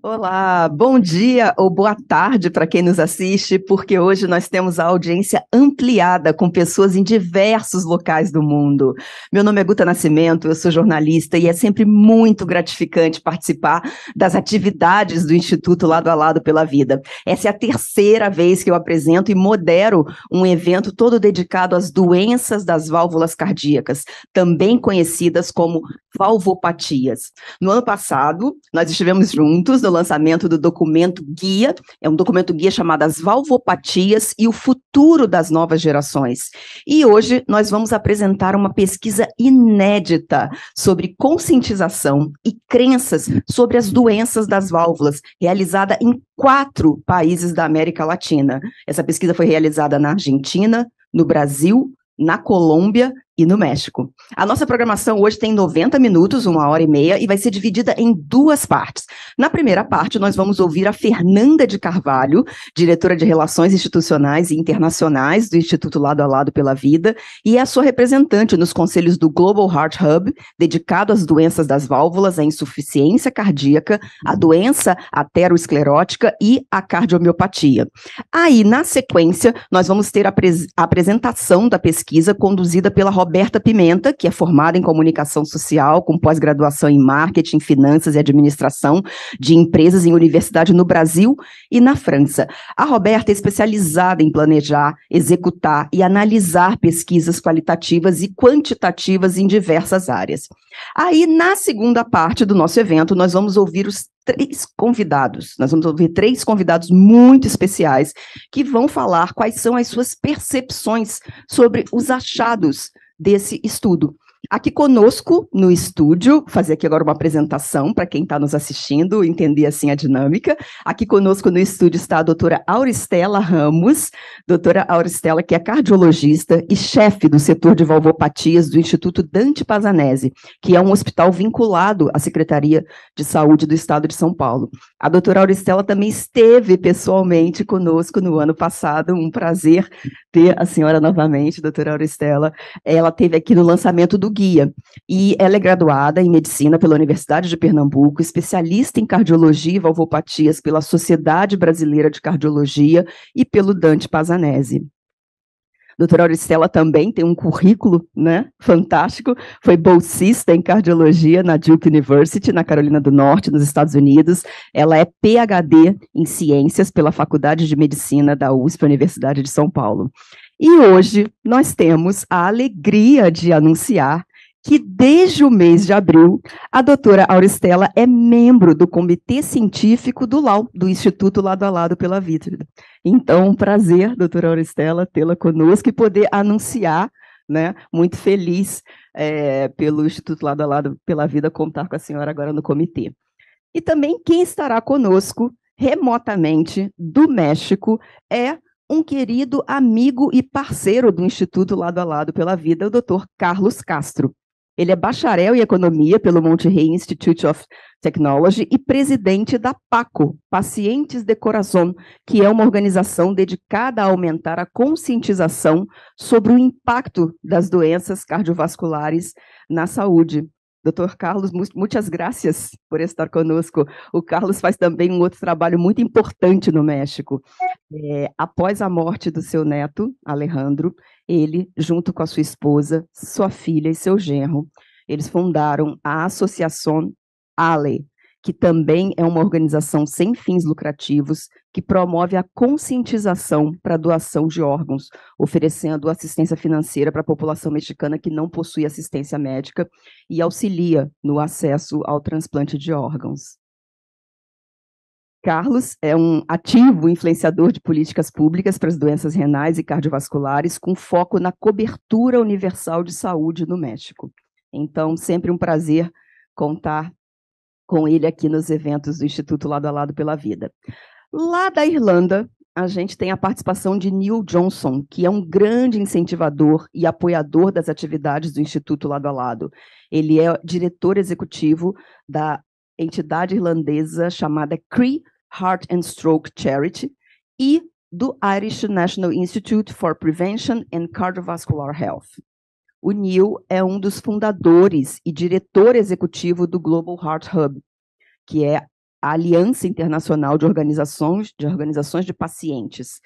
Olá, bom dia ou boa tarde para quem nos assiste, porque hoje nós temos a audiência ampliada com pessoas em diversos locais do mundo. Meu nome é Guta Nascimento, eu sou jornalista e é sempre muito gratificante participar das atividades do Instituto Lado a Lado pela Vida. Essa é a terceira vez que eu apresento e modero um evento todo dedicado às doenças das válvulas cardíacas, também conhecidas como valvopatias. No ano passado, nós estivemos juntos o lançamento do documento guia, é um documento guia chamado As Valvopatias e o Futuro das Novas Gerações. E hoje nós vamos apresentar uma pesquisa inédita sobre conscientização e crenças sobre as doenças das válvulas, realizada em quatro países da América Latina. Essa pesquisa foi realizada na Argentina, no Brasil, na Colômbia e no México. A nossa programação hoje tem 90 minutos, uma hora e meia, e vai ser dividida em duas partes. Na primeira parte, nós vamos ouvir a Fernanda de Carvalho, diretora de Relações Institucionais e Internacionais do Instituto Lado a Lado pela Vida, e é a sua representante nos conselhos do Global Heart Hub, dedicado às doenças das válvulas, à insuficiência cardíaca, à doença ateroesclerótica e à cardiomioptia. Aí, na sequência, nós vamos ter a, a apresentação da pesquisa conduzida pela Rob Roberta Pimenta, que é formada em comunicação social, com pós-graduação em marketing, finanças e administração de empresas em universidade no Brasil e na França. A Roberta é especializada em planejar, executar e analisar pesquisas qualitativas e quantitativas em diversas áreas. Aí, na segunda parte do nosso evento, nós vamos ouvir os três convidados. Nós vamos ouvir três convidados muito especiais que vão falar quais são as suas percepções sobre os achados desse estudo. Aqui conosco no estúdio, fazer aqui agora uma apresentação para quem está nos assistindo, entender assim a dinâmica. Aqui conosco no estúdio está a doutora Auristela Ramos, doutora Auristela, que é cardiologista e chefe do setor de valvopatias do Instituto Dante Pazanese, que é um hospital vinculado à Secretaria de Saúde do Estado de São Paulo. A doutora Auristela também esteve pessoalmente conosco no ano passado, um prazer ter a senhora novamente, doutora Auristela. Ela esteve aqui no lançamento do guia e ela é graduada em medicina pela Universidade de Pernambuco, especialista em cardiologia e valvopatias pela Sociedade Brasileira de Cardiologia e pelo Dante Pazanese doutora Auristela também tem um currículo né, fantástico, foi bolsista em cardiologia na Duke University, na Carolina do Norte, nos Estados Unidos. Ela é PhD em ciências pela Faculdade de Medicina da USP, Universidade de São Paulo. E hoje nós temos a alegria de anunciar que desde o mês de abril, a doutora Auristela é membro do comitê científico do LAU, do Instituto Lado a Lado pela Vida. Então, um prazer, doutora Auristela, tê-la conosco e poder anunciar, né, muito feliz é, pelo Instituto Lado a Lado pela Vida contar com a senhora agora no comitê. E também quem estará conosco remotamente do México é um querido amigo e parceiro do Instituto Lado a Lado pela Vida, o Dr. Carlos Castro. Ele é bacharel em economia pelo Monterrey Institute of Technology e presidente da PACO, Pacientes de Coração, que é uma organização dedicada a aumentar a conscientização sobre o impacto das doenças cardiovasculares na saúde. Doutor Carlos, muitas graças por estar conosco. O Carlos faz também um outro trabalho muito importante no México. É, após a morte do seu neto, Alejandro, ele, junto com a sua esposa, sua filha e seu genro, eles fundaram a Associação ALE, que também é uma organização sem fins lucrativos que promove a conscientização para a doação de órgãos, oferecendo assistência financeira para a população mexicana que não possui assistência médica e auxilia no acesso ao transplante de órgãos. Carlos é um ativo influenciador de políticas públicas para as doenças renais e cardiovasculares, com foco na cobertura universal de saúde no México. Então, sempre um prazer contar com ele aqui nos eventos do Instituto Lado a Lado pela Vida. Lá da Irlanda, a gente tem a participação de Neil Johnson, que é um grande incentivador e apoiador das atividades do Instituto Lado a Lado. Ele é diretor executivo da entidade irlandesa chamada Cree Heart and Stroke Charity e do Irish National Institute for Prevention and Cardiovascular Health. O Neil é um dos fundadores e diretor executivo do Global Heart Hub, que é a Aliança Internacional de Organizações de, Organizações de Pacientes,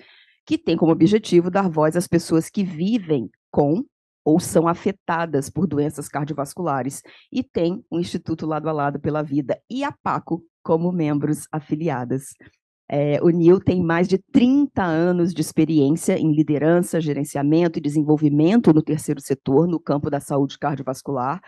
que tem como objetivo dar voz às pessoas que vivem com ou são afetadas por doenças cardiovasculares e tem o um Instituto Lado a Lado pela Vida e a PACO como membros afiliadas. É, o NIL tem mais de 30 anos de experiência em liderança, gerenciamento e desenvolvimento no terceiro setor, no campo da saúde cardiovascular,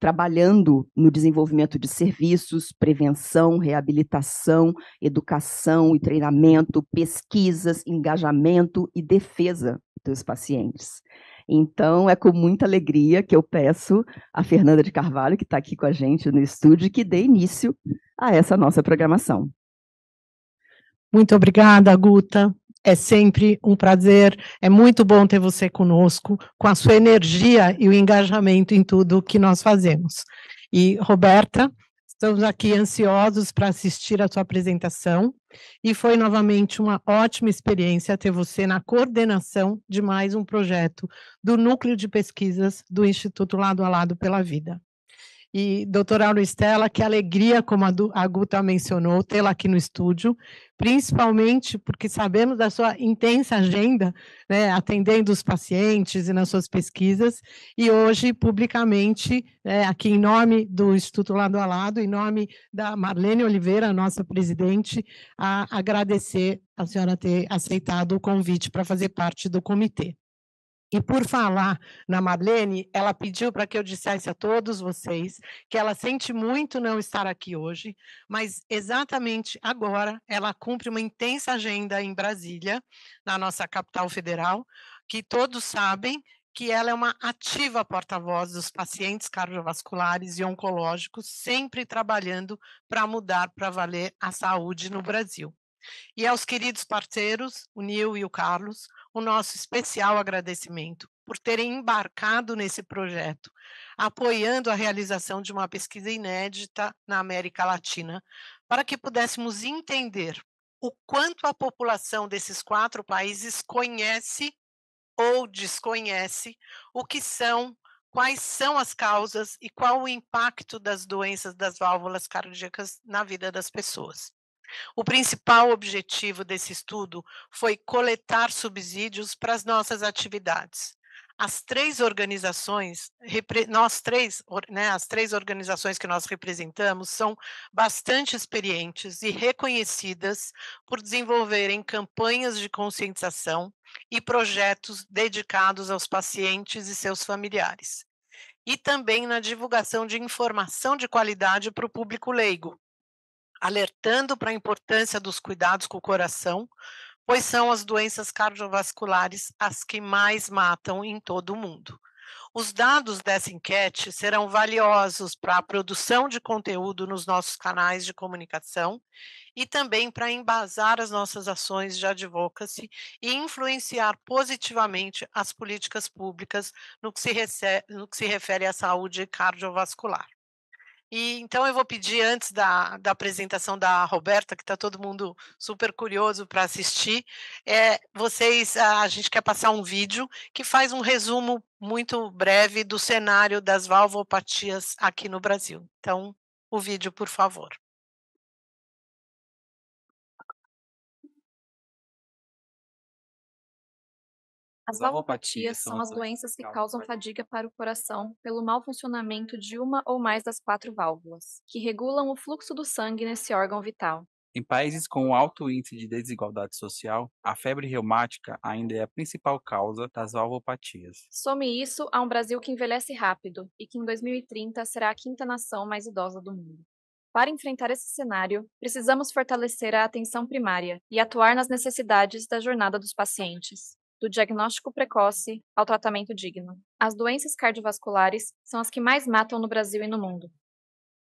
trabalhando no desenvolvimento de serviços, prevenção, reabilitação, educação e treinamento, pesquisas, engajamento e defesa dos pacientes. Então, é com muita alegria que eu peço a Fernanda de Carvalho, que está aqui com a gente no estúdio, que dê início a essa nossa programação. Muito obrigada, Guta. É sempre um prazer, é muito bom ter você conosco, com a sua energia e o engajamento em tudo que nós fazemos. E, Roberta, Estamos aqui ansiosos para assistir a sua apresentação e foi novamente uma ótima experiência ter você na coordenação de mais um projeto do Núcleo de Pesquisas do Instituto Lado a Lado pela Vida. E, doutora Estela, que alegria, como a Guta tá mencionou, tê-la aqui no estúdio, principalmente porque sabemos da sua intensa agenda, né, atendendo os pacientes e nas suas pesquisas, e hoje, publicamente, né, aqui em nome do Instituto Lado a Lado, em nome da Marlene Oliveira, nossa presidente, a agradecer a senhora ter aceitado o convite para fazer parte do comitê. E por falar na Marlene, ela pediu para que eu dissesse a todos vocês que ela sente muito não estar aqui hoje, mas exatamente agora ela cumpre uma intensa agenda em Brasília, na nossa capital federal, que todos sabem que ela é uma ativa porta-voz dos pacientes cardiovasculares e oncológicos, sempre trabalhando para mudar para valer a saúde no Brasil. E aos queridos parceiros, o Nil e o Carlos, o nosso especial agradecimento por terem embarcado nesse projeto, apoiando a realização de uma pesquisa inédita na América Latina, para que pudéssemos entender o quanto a população desses quatro países conhece ou desconhece o que são quais são as causas e qual o impacto das doenças das válvulas cardíacas na vida das pessoas. O principal objetivo desse estudo foi coletar subsídios para as nossas atividades. As três organizações, nós três, né, as três organizações que nós representamos são bastante experientes e reconhecidas por desenvolverem campanhas de conscientização e projetos dedicados aos pacientes e seus familiares. E também na divulgação de informação de qualidade para o público leigo, alertando para a importância dos cuidados com o coração, pois são as doenças cardiovasculares as que mais matam em todo o mundo. Os dados dessa enquete serão valiosos para a produção de conteúdo nos nossos canais de comunicação e também para embasar as nossas ações de advocacy e influenciar positivamente as políticas públicas no que se, no que se refere à saúde cardiovascular. E então eu vou pedir antes da, da apresentação da Roberta, que está todo mundo super curioso para assistir, é, vocês a gente quer passar um vídeo que faz um resumo muito breve do cenário das valvopatias aqui no Brasil. Então, o vídeo, por favor. As valvopatias são as doenças que causam fadiga para o coração pelo mau funcionamento de uma ou mais das quatro válvulas, que regulam o fluxo do sangue nesse órgão vital. Em países com alto índice de desigualdade social, a febre reumática ainda é a principal causa das valvopatias. Some isso a um Brasil que envelhece rápido e que em 2030 será a quinta nação mais idosa do mundo. Para enfrentar esse cenário, precisamos fortalecer a atenção primária e atuar nas necessidades da jornada dos pacientes do diagnóstico precoce ao tratamento digno. As doenças cardiovasculares são as que mais matam no Brasil e no mundo.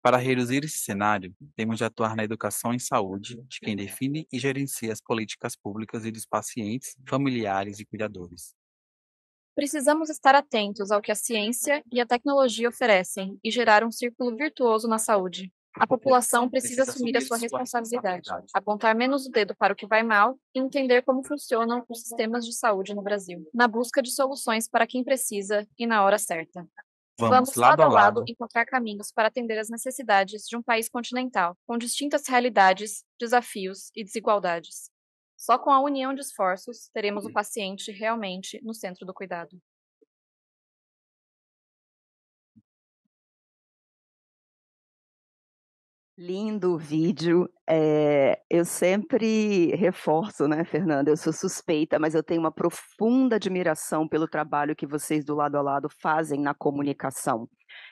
Para reduzir esse cenário, temos de atuar na educação em saúde de quem define e gerencia as políticas públicas e dos pacientes, familiares e cuidadores. Precisamos estar atentos ao que a ciência e a tecnologia oferecem e gerar um círculo virtuoso na saúde. A população precisa assumir a sua responsabilidade, apontar menos o dedo para o que vai mal e entender como funcionam os sistemas de saúde no Brasil, na busca de soluções para quem precisa e na hora certa. Vamos, Vamos lado, a lado encontrar caminhos para atender as necessidades de um país continental, com distintas realidades, desafios e desigualdades. Só com a união de esforços teremos o paciente realmente no centro do cuidado. Lindo vídeo. É, eu sempre reforço, né, Fernanda? Eu sou suspeita, mas eu tenho uma profunda admiração pelo trabalho que vocês do lado a lado fazem na comunicação.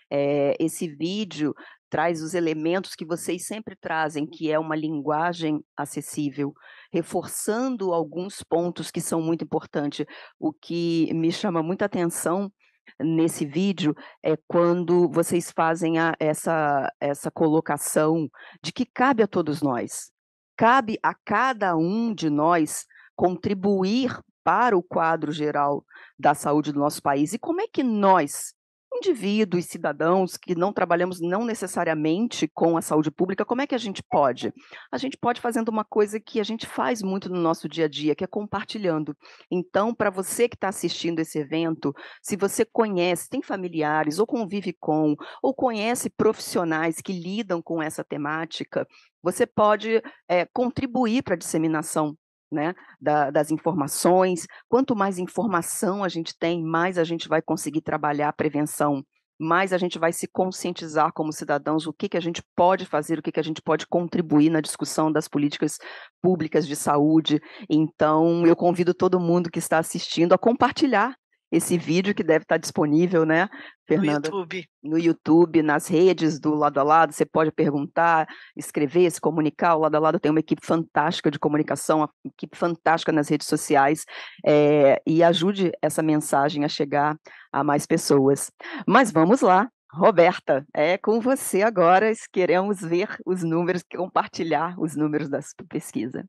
É, esse vídeo traz os elementos que vocês sempre trazem, que é uma linguagem acessível, reforçando alguns pontos que são muito importantes. O que me chama muita atenção nesse vídeo é quando vocês fazem a, essa, essa colocação de que cabe a todos nós, cabe a cada um de nós contribuir para o quadro geral da saúde do nosso país. E como é que nós, indivíduos, cidadãos que não trabalhamos não necessariamente com a saúde pública, como é que a gente pode? A gente pode fazendo uma coisa que a gente faz muito no nosso dia a dia, que é compartilhando. Então, para você que está assistindo esse evento, se você conhece, tem familiares, ou convive com, ou conhece profissionais que lidam com essa temática, você pode é, contribuir para a disseminação né, da, das informações. Quanto mais informação a gente tem, mais a gente vai conseguir trabalhar a prevenção, mais a gente vai se conscientizar como cidadãos o que, que a gente pode fazer, o que, que a gente pode contribuir na discussão das políticas públicas de saúde. Então, eu convido todo mundo que está assistindo a compartilhar esse vídeo que deve estar tá disponível, né, Fernanda? No YouTube. No YouTube, nas redes do lado a lado, você pode perguntar, escrever, se comunicar. O lado a lado tem uma equipe fantástica de comunicação, uma equipe fantástica nas redes sociais, é, e ajude essa mensagem a chegar a mais pessoas. Mas vamos lá, Roberta, é com você agora. Queremos ver os números, compartilhar os números da sua pesquisa.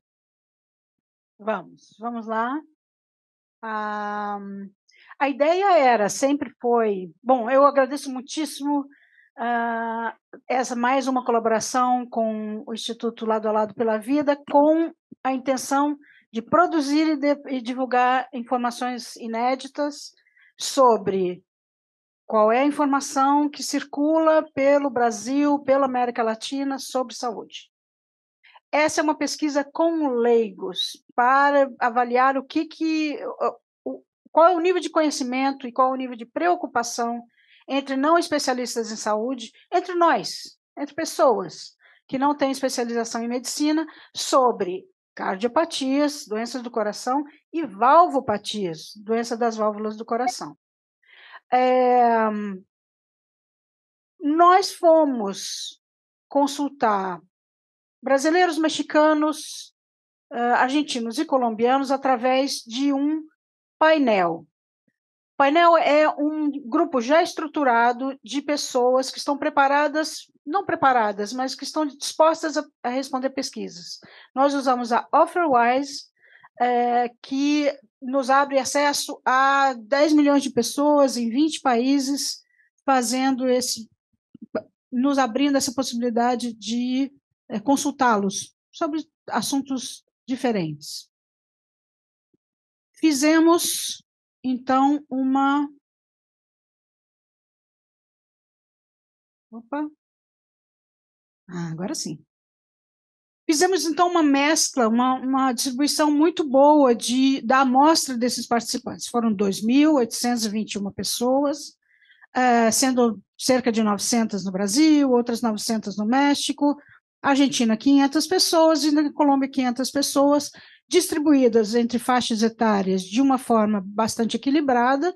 Vamos, vamos lá. Ah, a ideia era, sempre foi. Bom, eu agradeço muitíssimo uh, essa mais uma colaboração com o Instituto Lado a Lado pela Vida, com a intenção de produzir e, de, e divulgar informações inéditas sobre qual é a informação que circula pelo Brasil, pela América Latina sobre saúde. Essa é uma pesquisa com leigos para avaliar o que, que qual é o nível de conhecimento e qual é o nível de preocupação entre não especialistas em saúde, entre nós, entre pessoas que não têm especialização em medicina, sobre cardiopatias, doenças do coração e valvopatias, doença das válvulas do coração. É, nós fomos consultar brasileiros, mexicanos, argentinos e colombianos através de um painel. Painel é um grupo já estruturado de pessoas que estão preparadas, não preparadas, mas que estão dispostas a, a responder pesquisas. Nós usamos a OfferWise, é, que nos abre acesso a 10 milhões de pessoas em 20 países, fazendo esse, nos abrindo essa possibilidade de é, consultá-los sobre assuntos diferentes. Fizemos, então, uma. Opa! Ah, agora sim. Fizemos, então, uma mescla, uma, uma distribuição muito boa de, da amostra desses participantes. Foram 2.821 pessoas, eh, sendo cerca de 900 no Brasil, outras 900 no México, Argentina 500 pessoas e na Colômbia 500 pessoas, distribuídas entre faixas etárias de uma forma bastante equilibrada.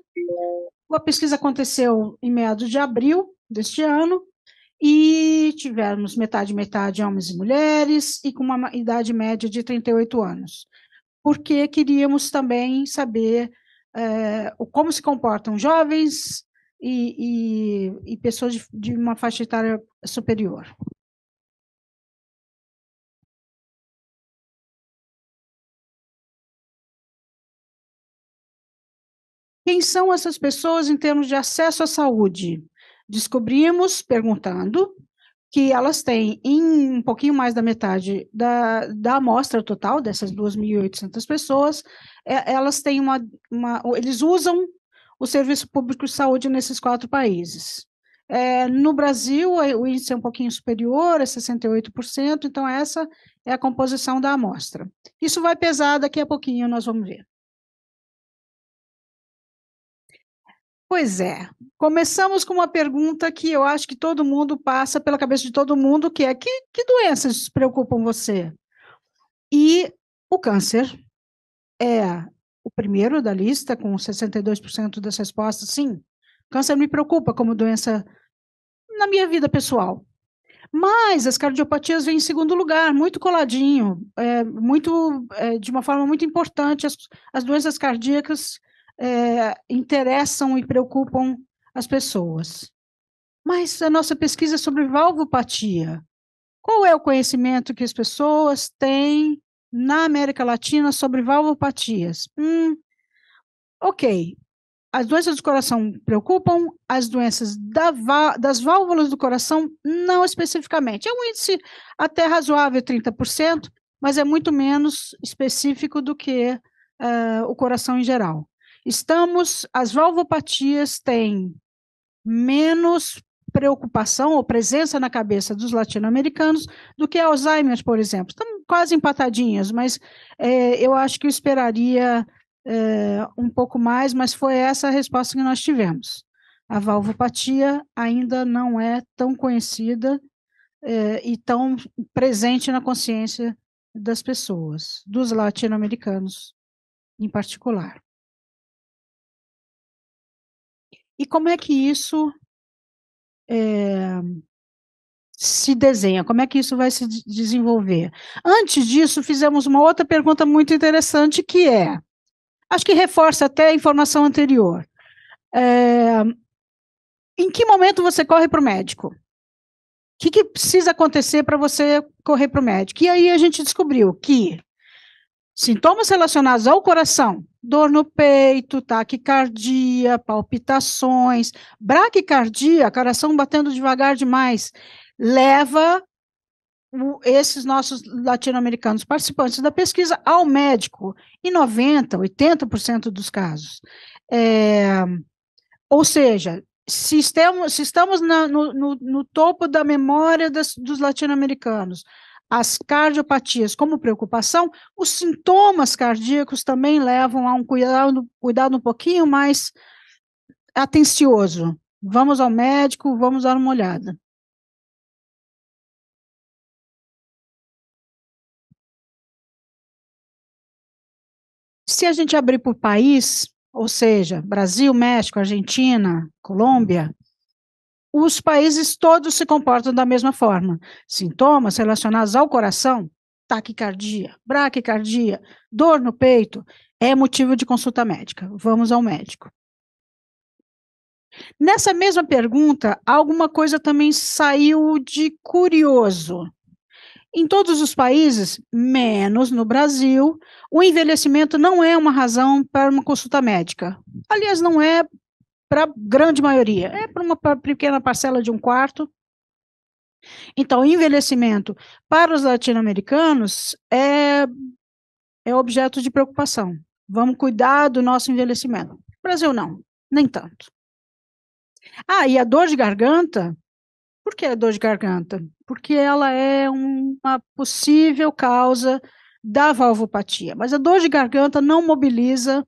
A pesquisa aconteceu em meados de abril deste ano e tivemos metade metade homens e mulheres e com uma idade média de 38 anos, porque queríamos também saber é, como se comportam jovens e, e, e pessoas de, de uma faixa etária superior. Quem são essas pessoas em termos de acesso à saúde? Descobrimos, perguntando, que elas têm em um pouquinho mais da metade da, da amostra total, dessas 2.800 pessoas, é, elas têm uma, uma, Eles usam o serviço público de saúde nesses quatro países. É, no Brasil, o índice é um pouquinho superior, é 68%, então essa é a composição da amostra. Isso vai pesar daqui a pouquinho, nós vamos ver. Pois é. Começamos com uma pergunta que eu acho que todo mundo passa pela cabeça de todo mundo, que é que, que doenças preocupam você? E o câncer é o primeiro da lista, com 62% das respostas, sim. Câncer me preocupa como doença na minha vida pessoal. Mas as cardiopatias vêm em segundo lugar, muito coladinho, é, muito é, de uma forma muito importante. As, as doenças cardíacas é, interessam e preocupam as pessoas. Mas a nossa pesquisa é sobre valvopatia. Qual é o conhecimento que as pessoas têm na América Latina sobre valvopatias? Hum, ok, as doenças do coração preocupam, as doenças da das válvulas do coração não especificamente. É um índice até razoável, 30%, mas é muito menos específico do que uh, o coração em geral. Estamos, as valvopatias têm menos preocupação ou presença na cabeça dos latino-americanos do que Alzheimer, por exemplo. Estão quase empatadinhas, mas é, eu acho que eu esperaria é, um pouco mais, mas foi essa a resposta que nós tivemos. A valvopatia ainda não é tão conhecida é, e tão presente na consciência das pessoas, dos latino-americanos em particular. E como é que isso é, se desenha? Como é que isso vai se desenvolver? Antes disso, fizemos uma outra pergunta muito interessante que é, acho que reforça até a informação anterior. É, em que momento você corre para o médico? O que, que precisa acontecer para você correr para o médico? E aí a gente descobriu que Sintomas relacionados ao coração: dor no peito, taquicardia, palpitações, braquicardia, coração batendo devagar demais, leva esses nossos latino-americanos participantes da pesquisa ao médico, em 90%, 80% dos casos. É, ou seja, se estamos, se estamos na, no, no, no, topo da memória das, dos latino-americanos, as cardiopatias como preocupação, os sintomas cardíacos também levam a um cuidado, cuidado um pouquinho mais atencioso. Vamos ao médico, vamos dar uma olhada. Se a gente abrir por país, ou seja, Brasil, México, Argentina, Colômbia, os países todos se comportam da mesma forma. Sintomas relacionados ao coração, taquicardia, braquicardia, dor no peito, é motivo de consulta médica. Vamos ao médico. Nessa mesma pergunta, alguma coisa também saiu de curioso. Em todos os países, menos no Brasil, o envelhecimento não é uma razão para uma consulta médica. Aliás, não é para a grande maioria, é para uma pequena parcela de um quarto. Então, envelhecimento para os latino-americanos é, é objeto de preocupação. Vamos cuidar do nosso envelhecimento. Brasil não, nem tanto. Ah, e a dor de garganta, por que a dor de garganta? Porque ela é uma possível causa da valvopatia. Mas a dor de garganta não mobiliza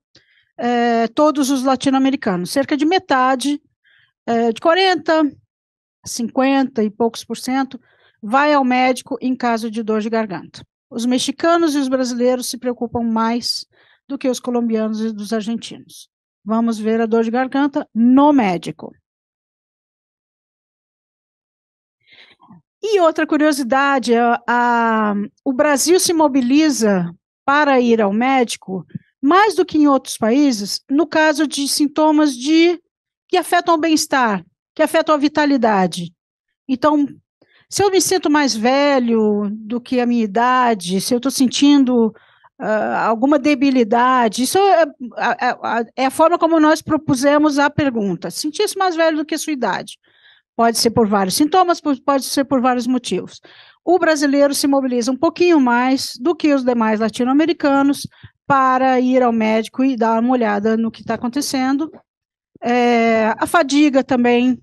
é, todos os latino-americanos, cerca de metade, é, de 40, 50 e poucos por cento, vai ao médico em caso de dor de garganta. Os mexicanos e os brasileiros se preocupam mais do que os colombianos e dos argentinos. Vamos ver a dor de garganta no médico. E outra curiosidade, a, a, o Brasil se mobiliza para ir ao médico mais do que em outros países, no caso de sintomas de que afetam o bem-estar, que afetam a vitalidade. Então, se eu me sinto mais velho do que a minha idade, se eu estou sentindo uh, alguma debilidade, isso é, é, é, a forma como nós propusemos a pergunta. Sentir-se mais velho do que a sua idade. Pode ser por vários sintomas, pode ser por vários motivos. O brasileiro se mobiliza um pouquinho mais do que os demais latino-americanos para ir ao médico e dar uma olhada no que está acontecendo. É, a fadiga também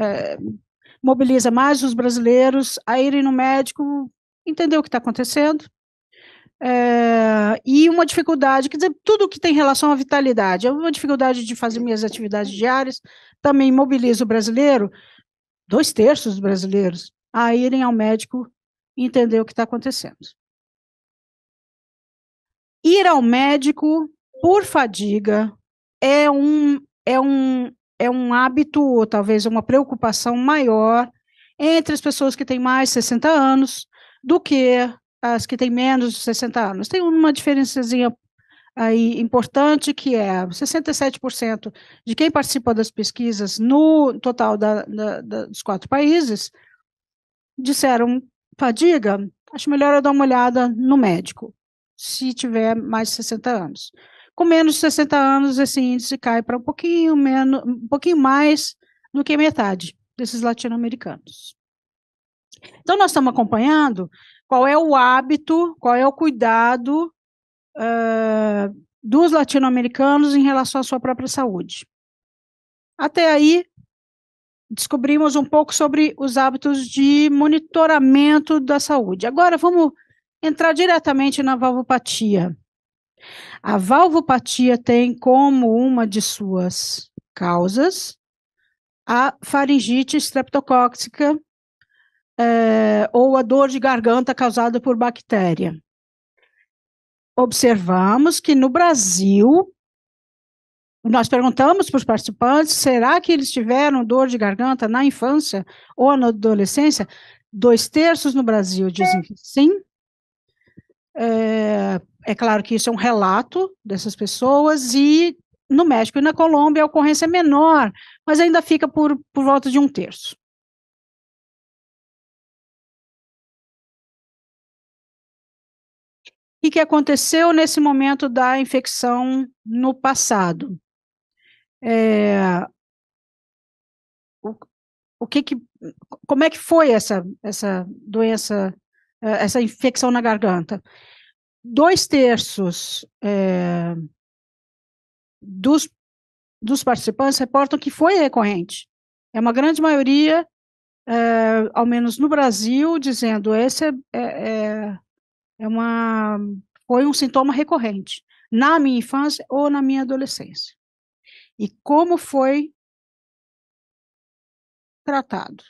é, mobiliza mais os brasileiros a irem no médico, entender o que está acontecendo. É, e uma dificuldade, quer dizer, tudo que tem relação à vitalidade. É uma dificuldade de fazer minhas atividades diárias, também mobiliza o brasileiro, dois terços dos brasileiros, a irem ao médico entender o que está acontecendo ir ao médico por fadiga é um, é um, é um hábito, ou talvez uma preocupação maior entre as pessoas que têm mais de 60 anos do que as que têm menos de 60 anos. Tem uma diferençazinha aí importante que é 67% de quem participa das pesquisas no total da, da, da, dos quatro países disseram fadiga, acho melhor eu dar uma olhada no médico se tiver mais de 60 anos. Com menos de 60 anos, esse índice cai para um pouquinho menos, um pouquinho mais do que metade desses latino-americanos. Então, nós estamos acompanhando qual é o hábito, qual é o cuidado uh, dos latino-americanos em relação à sua própria saúde. Até aí, descobrimos um pouco sobre os hábitos de monitoramento da saúde. Agora, vamos entrar diretamente na valvopatia. A valvopatia tem como uma de suas causas a faringite estreptocóxica é, ou a dor de garganta causada por bactéria. Observamos que no Brasil, nós perguntamos para os participantes: será que eles tiveram dor de garganta na infância ou na adolescência? Dois terços no Brasil dizem que sim, é, é claro que isso é um relato dessas pessoas e no México e na Colômbia a ocorrência é menor, mas ainda fica por, por volta de um terço. O que, aconteceu nesse momento da infecção no passado? É, o, o que, que como é que foi essa, essa doença eh, essa infecção na garganta. Dois terços é, dos, dos participantes reportam que foi recorrente. É uma grande maioria, é, ao menos no Brasil, dizendo esse é, é, é, é uma, foi um sintoma recorrente na minha infância ou na minha adolescência. E como foi tratado?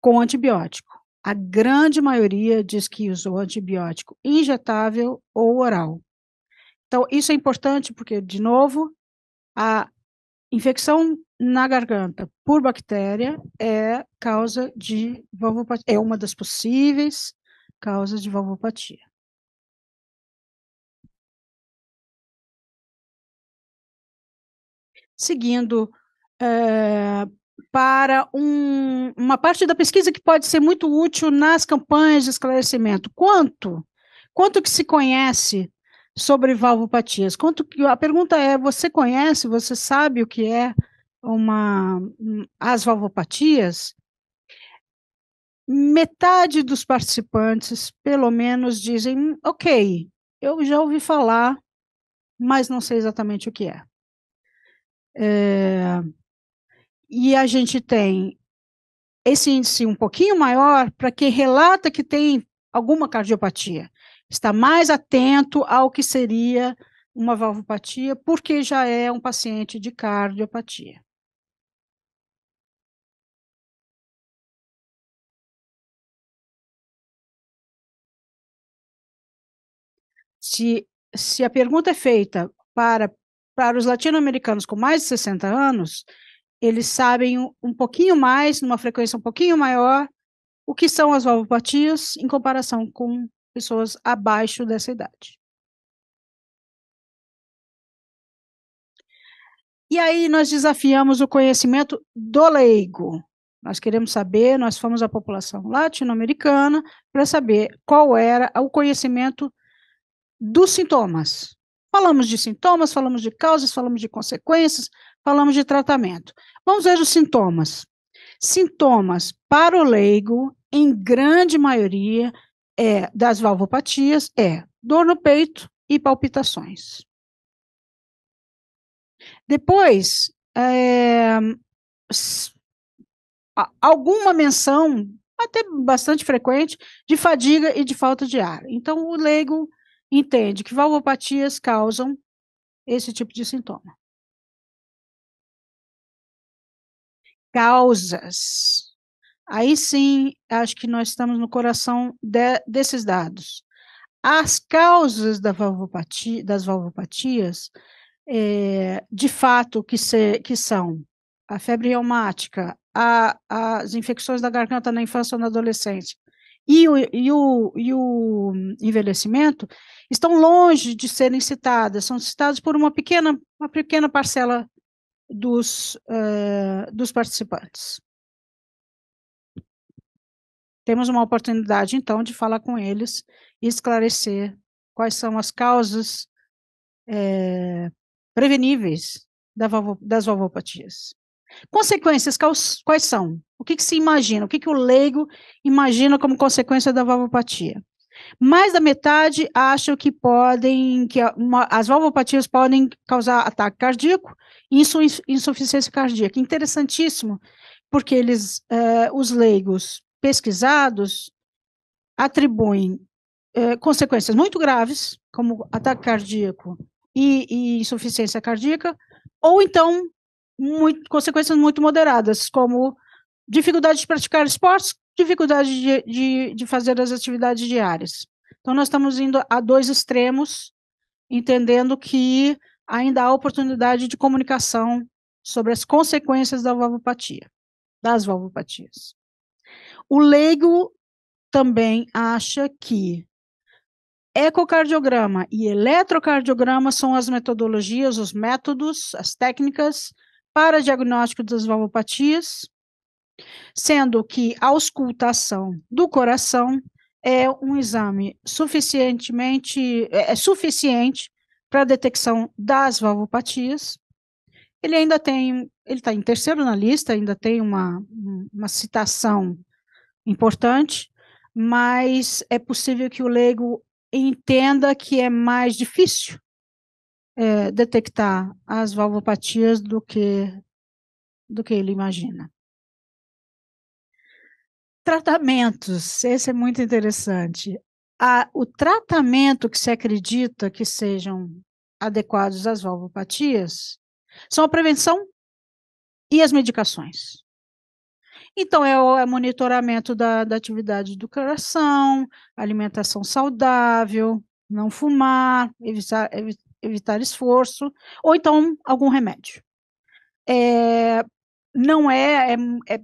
Com antibiótico. A grande maioria diz que usou antibiótico injetável ou oral. Então, isso é importante porque, de novo, a infecção na garganta por bactéria é causa de é uma das possíveis causas de valvopatia. Seguindo é, para um, uma parte da pesquisa que pode ser muito útil nas campanhas de esclarecimento. Quanto? Quanto que se conhece sobre valvopatias? Quanto que, a pergunta é: você conhece, você sabe o que é uma hum, as valvopatias? Metade dos participantes, pelo menos, dizem: hum, "OK, eu já ouvi falar, mas não sei exatamente o que é". é e a gente tem esse índice um pouquinho maior para quem relata que tem alguma cardiopatia. Está mais atento ao que seria uma valvopatia, porque já é um paciente de cardiopatia. Se, se a pergunta é feita para, para os latino-americanos com mais de 60 anos, eles sabem um pouquinho mais, numa frequência um pouquinho maior, o que são as valvulopatias em comparação com pessoas abaixo dessa idade. E aí nós desafiamos o conhecimento do leigo. Nós queremos saber, nós fomos à população latino-americana para saber qual era o conhecimento dos sintomas. Falamos de sintomas, falamos de causas, falamos de consequências, Falamos de tratamento. Vamos ver os sintomas. Sintomas para o leigo, em grande maioria é, das valvopatias, é dor no peito e palpitações. Depois, é, alguma menção, até bastante frequente, de fadiga e de falta de ar. Então, o leigo entende que valvopatias causam esse tipo de sintoma. causas. Aí sim, acho que nós estamos no coração de, desses dados. As causas da valvopatia, das valvopatias, é, de fato, que, se, que são a febre reumática, a, as infecções da garganta na infância ou na adolescência e o, e o, e o envelhecimento, estão longe de serem citadas, são citadas por uma pequena, uma pequena parcela dos, uh, dos participantes. Temos uma oportunidade, então, de falar com eles e esclarecer quais são as causas é, preveníveis da valvo, das valvopatias. Consequências, quais, quais são? O que, que se imagina? O que, que o leigo imagina como consequência da valvopatia? Mais da metade acham que podem, que uma, as valvopatias podem causar ataque cardíaco e insu, insuficiência cardíaca. Interessantíssimo, porque eles, eh, os leigos pesquisados, atribuem eh, consequências muito graves, como ataque cardíaco e, e insuficiência cardíaca, ou então muito, consequências muito moderadas, como dificuldade de praticar esportes, dificuldade de, de, de fazer as atividades diárias. Então, nós estamos indo a dois extremos, entendendo que ainda há oportunidade de comunicação sobre as consequências da valvopatia, das valvopatias. O leigo também acha que ecocardiograma e eletrocardiograma são as metodologias, os métodos, as técnicas para diagnóstico das valvopatias sendo que a auscultação do coração é um exame suficientemente é, é suficiente para a detecção das valvopatias. Ele ainda tem, ele está em terceiro na lista, ainda tem uma, uma citação importante, mas é possível que o leigo entenda que é mais difícil é, detectar as valvopatias do que do que ele imagina. Tratamentos, esse é muito interessante. A, o tratamento que se acredita que sejam adequados às valvopatias são a prevenção e as medicações. Então, é o é monitoramento da, da atividade do coração, alimentação saudável, não fumar, evitar, evitar esforço, ou então algum remédio. É, não é, é, é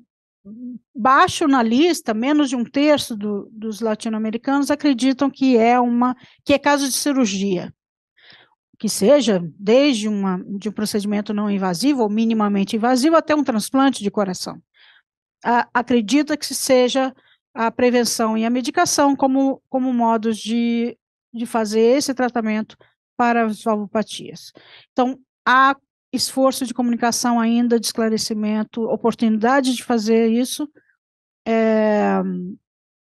baixo na lista, menos de um terço do, dos latino-americanos acreditam que é uma que é caso de cirurgia, que seja desde uma, de um procedimento não invasivo ou minimamente invasivo até um transplante de coração. A, acredita que seja a prevenção e a medicação como, como modos de, de fazer esse tratamento para as valvopatias. Então, há esforço de comunicação ainda, de esclarecimento, oportunidade de fazer isso, é,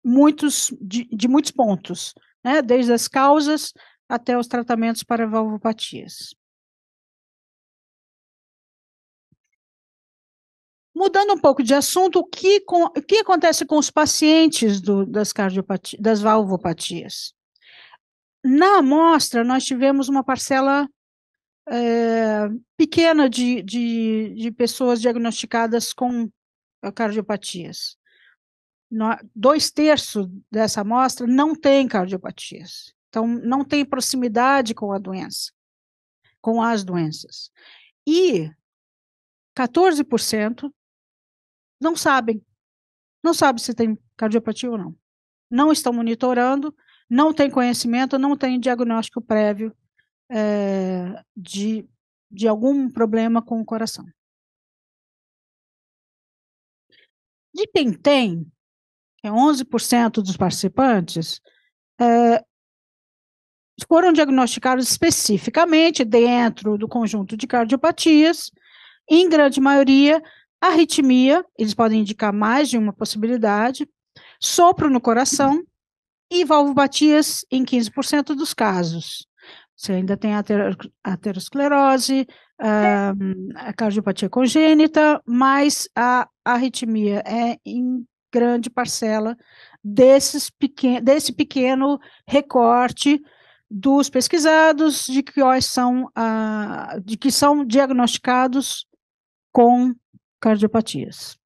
muitos, de, de, muitos pontos, né? desde as causas até os tratamentos para valvopatias. Mudando um pouco de assunto, o que, com, o que acontece com os pacientes do, das, cardiopatias, das valvopatias? Na amostra, nós tivemos uma parcela é, pequena de, de, de, pessoas diagnosticadas com cardiopatias. Dois terços dessa amostra não tem cardiopatias, então não tem proximidade com a doença, com as doenças. E 14% não sabem, não sabem se tem cardiopatia ou não. Não estão monitorando, não tem conhecimento, não tem diagnóstico prévio é, de, de algum problema com o coração. De quem tem, que é 11% dos participantes, é, foram diagnosticados especificamente dentro do conjunto de cardiopatias, em grande maioria, arritmia, eles podem indicar mais de uma possibilidade, sopro no coração e valvopatias em 15% dos casos. Você ainda tem aterosclerose, a, a cardiopatia congênita, mas a arritmia é em grande parcela desses pequen desse pequeno recorte dos pesquisados de que são ah, de que são diagnosticados com cardiopatias.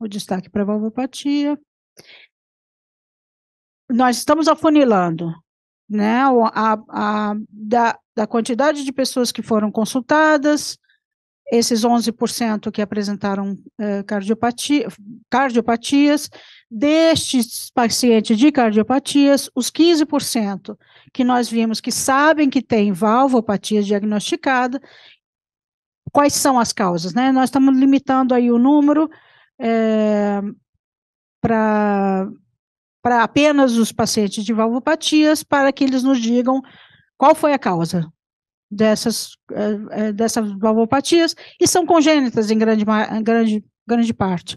O destaque para a valvopatia nós estamos afunilando né, a, a, da, da quantidade de pessoas que foram consultadas, esses 11% que apresentaram eh, cardiopatia, cardiopatias, destes pacientes de cardiopatias, os 15% que nós vimos que sabem que tem valvopatia diagnosticada, quais são as causas, né? Nós estamos limitando aí o número eh, para para apenas os pacientes de valvopatias, para que eles nos digam qual foi a causa dessas, eh, eh, dessas valvopatias, e são congênitas em grande, grande, grande parte.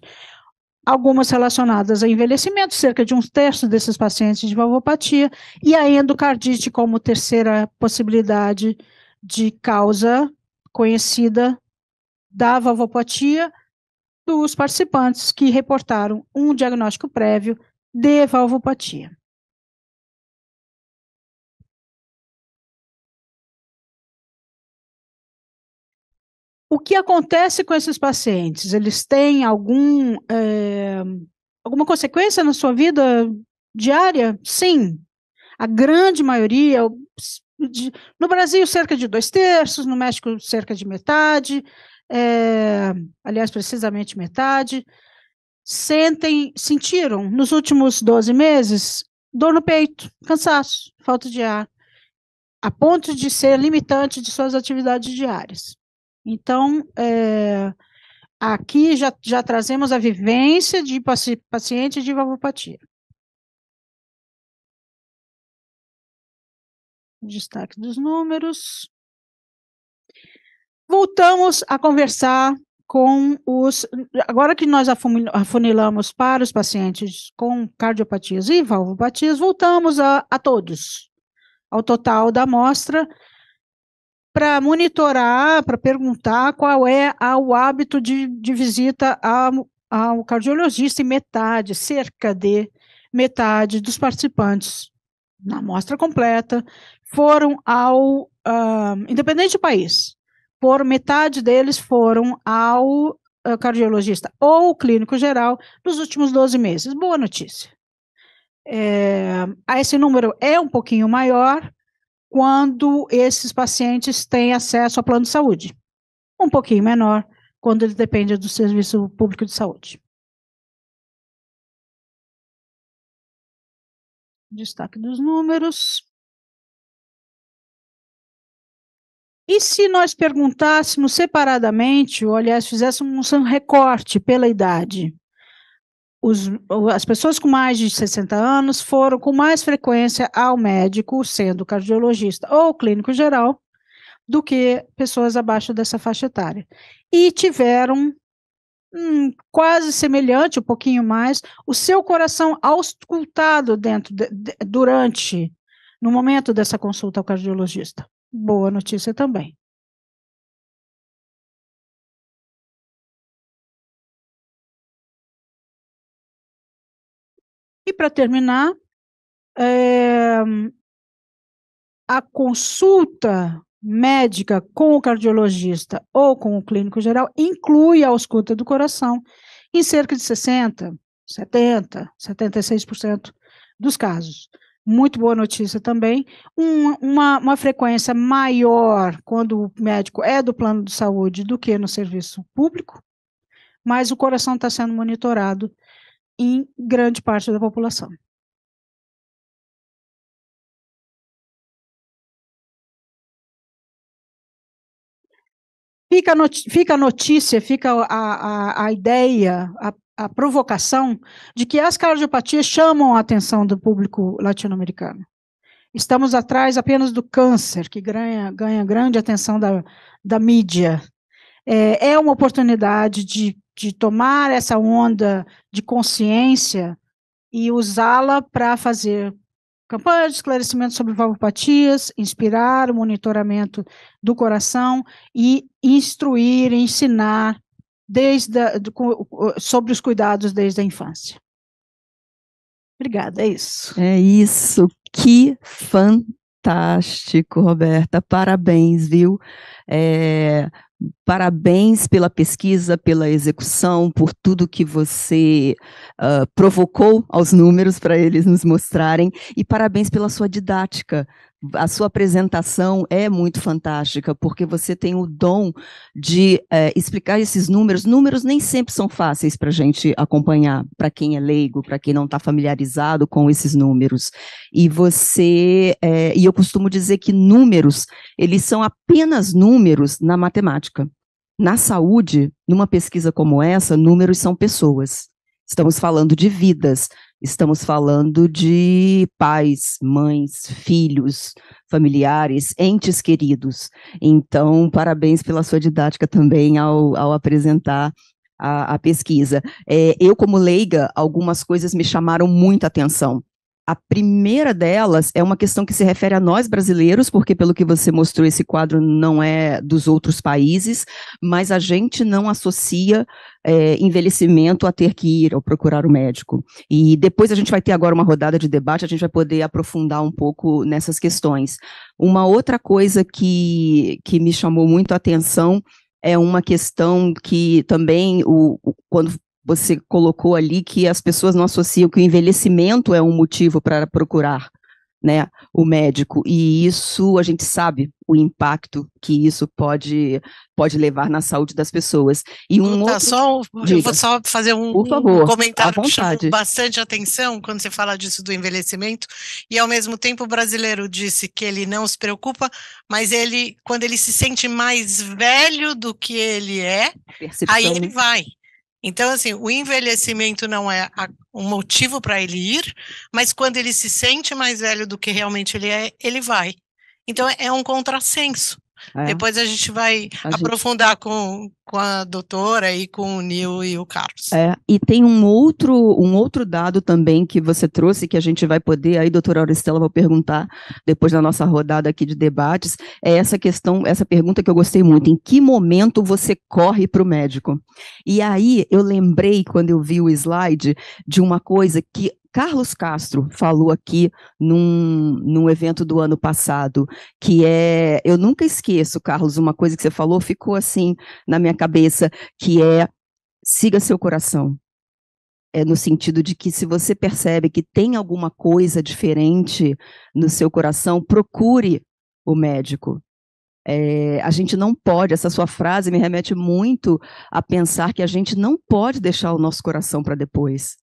Algumas relacionadas a envelhecimento, cerca de um terço desses pacientes de valvopatia, e a endocardite como terceira possibilidade de causa conhecida da valvopatia dos participantes que reportaram um diagnóstico prévio de valvopatia. O que acontece com esses pacientes? Eles têm algum, é, alguma consequência na sua vida diária? Sim. A grande maioria, no Brasil, cerca de dois terços, no México, cerca de metade, é, aliás, precisamente metade sentem, sentiram nos últimos 12 meses dor no peito, cansaço, falta de ar, a ponto de ser limitante de suas atividades diárias. Então, é, aqui já, já trazemos a vivência de paci paciente de valvopatia. Destaque dos números. Voltamos a conversar com os. Agora que nós afunilamos para os pacientes com cardiopatias e valvopatias, voltamos a, a todos, ao total da amostra, para monitorar, para perguntar qual é a, o hábito de, de visita ao, ao cardiologista, e metade, cerca de metade dos participantes na amostra completa foram ao. Uh, independente do país, por metade deles foram ao eh, cardiologista ou clínico geral nos últimos 12 meses. Boa notícia. É, ah, esse número é um pouquinho maior quando esses pacientes têm acesso a plano de saúde. Um pouquinho menor quando ele depende do serviço público de saúde. Destaque dos números. E se nós perguntássemos separadamente, ou aliás, fizéssemos um recorte pela idade? Os, as pessoas com mais de 60 anos foram com mais frequência ao médico, sendo cardiologista ou clínico geral, do que pessoas abaixo dessa faixa etária. E tiveram hum, quase semelhante, um pouquinho mais, o seu coração auscultado dentro de, de, durante, no momento dessa consulta ao cardiologista. Boa notícia também. E para terminar, é, a consulta médica com o cardiologista ou com o clínico geral inclui a ausculta do coração em cerca de 60, 70, 76% dos casos muito boa notícia também, um, uma, uma frequência maior quando o médico é do plano de saúde do que no serviço público, mas o coração está sendo monitorado em grande parte da população. Fica, not, fica a notícia, fica a, a, a ideia, a, a provocação de que as cardiopatias chamam a atenção do público latino-americano. Estamos atrás apenas do câncer, que ganha, ganha grande atenção da, da mídia. É, é uma oportunidade de, de tomar essa onda de consciência e usá-la para fazer Campanha de esclarecimento sobre valvopatias, inspirar o monitoramento do coração e instruir, ensinar desde a, sobre os cuidados desde a infância. Obrigada, é isso. É isso. Que fantástico, Roberta. Parabéns, viu? É, Parabéns pela pesquisa, pela execução, por tudo que você uh, provocou aos números para eles nos mostrarem, e parabéns pela sua didática, a sua apresentação é muito fantástica, porque você tem o dom de é, explicar esses números. Números nem sempre são fáceis para a gente acompanhar, para quem é leigo, para quem não está familiarizado com esses números. E você, é, e eu costumo dizer que números, eles são apenas números na matemática. Na saúde, numa pesquisa como essa, números são pessoas. Estamos falando de vidas, Estamos falando de pais, mães, filhos, familiares, entes queridos. Então, parabéns pela sua didática também ao, ao apresentar a, a pesquisa. É, eu, como leiga, algumas coisas me chamaram muita atenção. A primeira delas é uma questão que se refere a nós brasileiros, porque, pelo que você mostrou, esse quadro não é dos outros países, mas a gente não associa é, envelhecimento a ter que ir ou procurar o um médico. E depois a gente vai ter agora uma rodada de debate, a gente vai poder aprofundar um pouco nessas questões. Uma outra coisa que, que me chamou muito a atenção é uma questão que também, o, o, quando você colocou ali que as pessoas não associam que o envelhecimento é um motivo para procurar né, o médico. E isso a gente sabe o impacto que isso pode, pode levar na saúde das pessoas. E um tá, outro... só, eu vou só fazer um, Por favor, um comentário que chamou bastante atenção quando você fala disso do envelhecimento. E ao mesmo tempo o brasileiro disse que ele não se preocupa, mas ele, quando ele se sente mais velho do que ele é, aí ele vai. Então, assim, o envelhecimento não é a, um motivo para ele ir, mas quando ele se sente mais velho do que realmente ele é, ele vai. Então, é, é um contrassenso. É. Depois a gente vai a aprofundar gente... com, com a doutora e com o Nil e o Carlos. É, e tem um outro, um outro dado também que você trouxe, que a gente vai poder, aí, doutora Auristela, vou perguntar depois da nossa rodada aqui de debates, é essa questão, essa pergunta que eu gostei muito: em que momento você corre para o médico? E aí eu lembrei, quando eu vi o slide, de uma coisa que Carlos Castro falou aqui num, num evento do ano passado, que é. Eu nunca esqueço, Carlos, uma coisa que você falou ficou assim na minha cabeça, que é siga seu coração. É no sentido de que se você percebe que tem alguma coisa diferente no seu coração, procure o médico. É, a gente não pode, essa sua frase me remete muito a pensar que a gente não pode deixar o nosso coração para depois.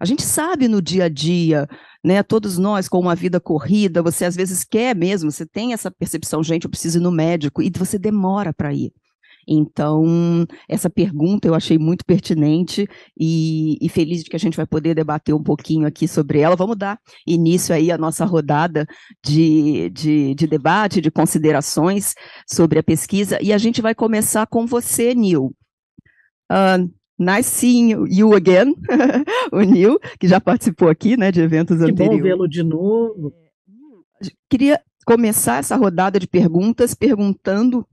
A gente sabe no dia a dia, né? Todos nós com uma vida corrida, você às vezes quer mesmo, você tem essa percepção, gente, eu preciso ir no médico e você demora para ir. Então, essa pergunta eu achei muito pertinente e, e, feliz de que a gente vai poder debater um pouquinho aqui sobre ela. Vamos dar início aí à nossa rodada de, de, de debate, de considerações sobre a pesquisa. E a gente vai começar com você, Nil. Uh, Nice seeing you again, o Neil, que já participou aqui, né, de eventos que anteriores. Que bom vê-lo de novo. É, queria começar essa rodada de perguntas perguntando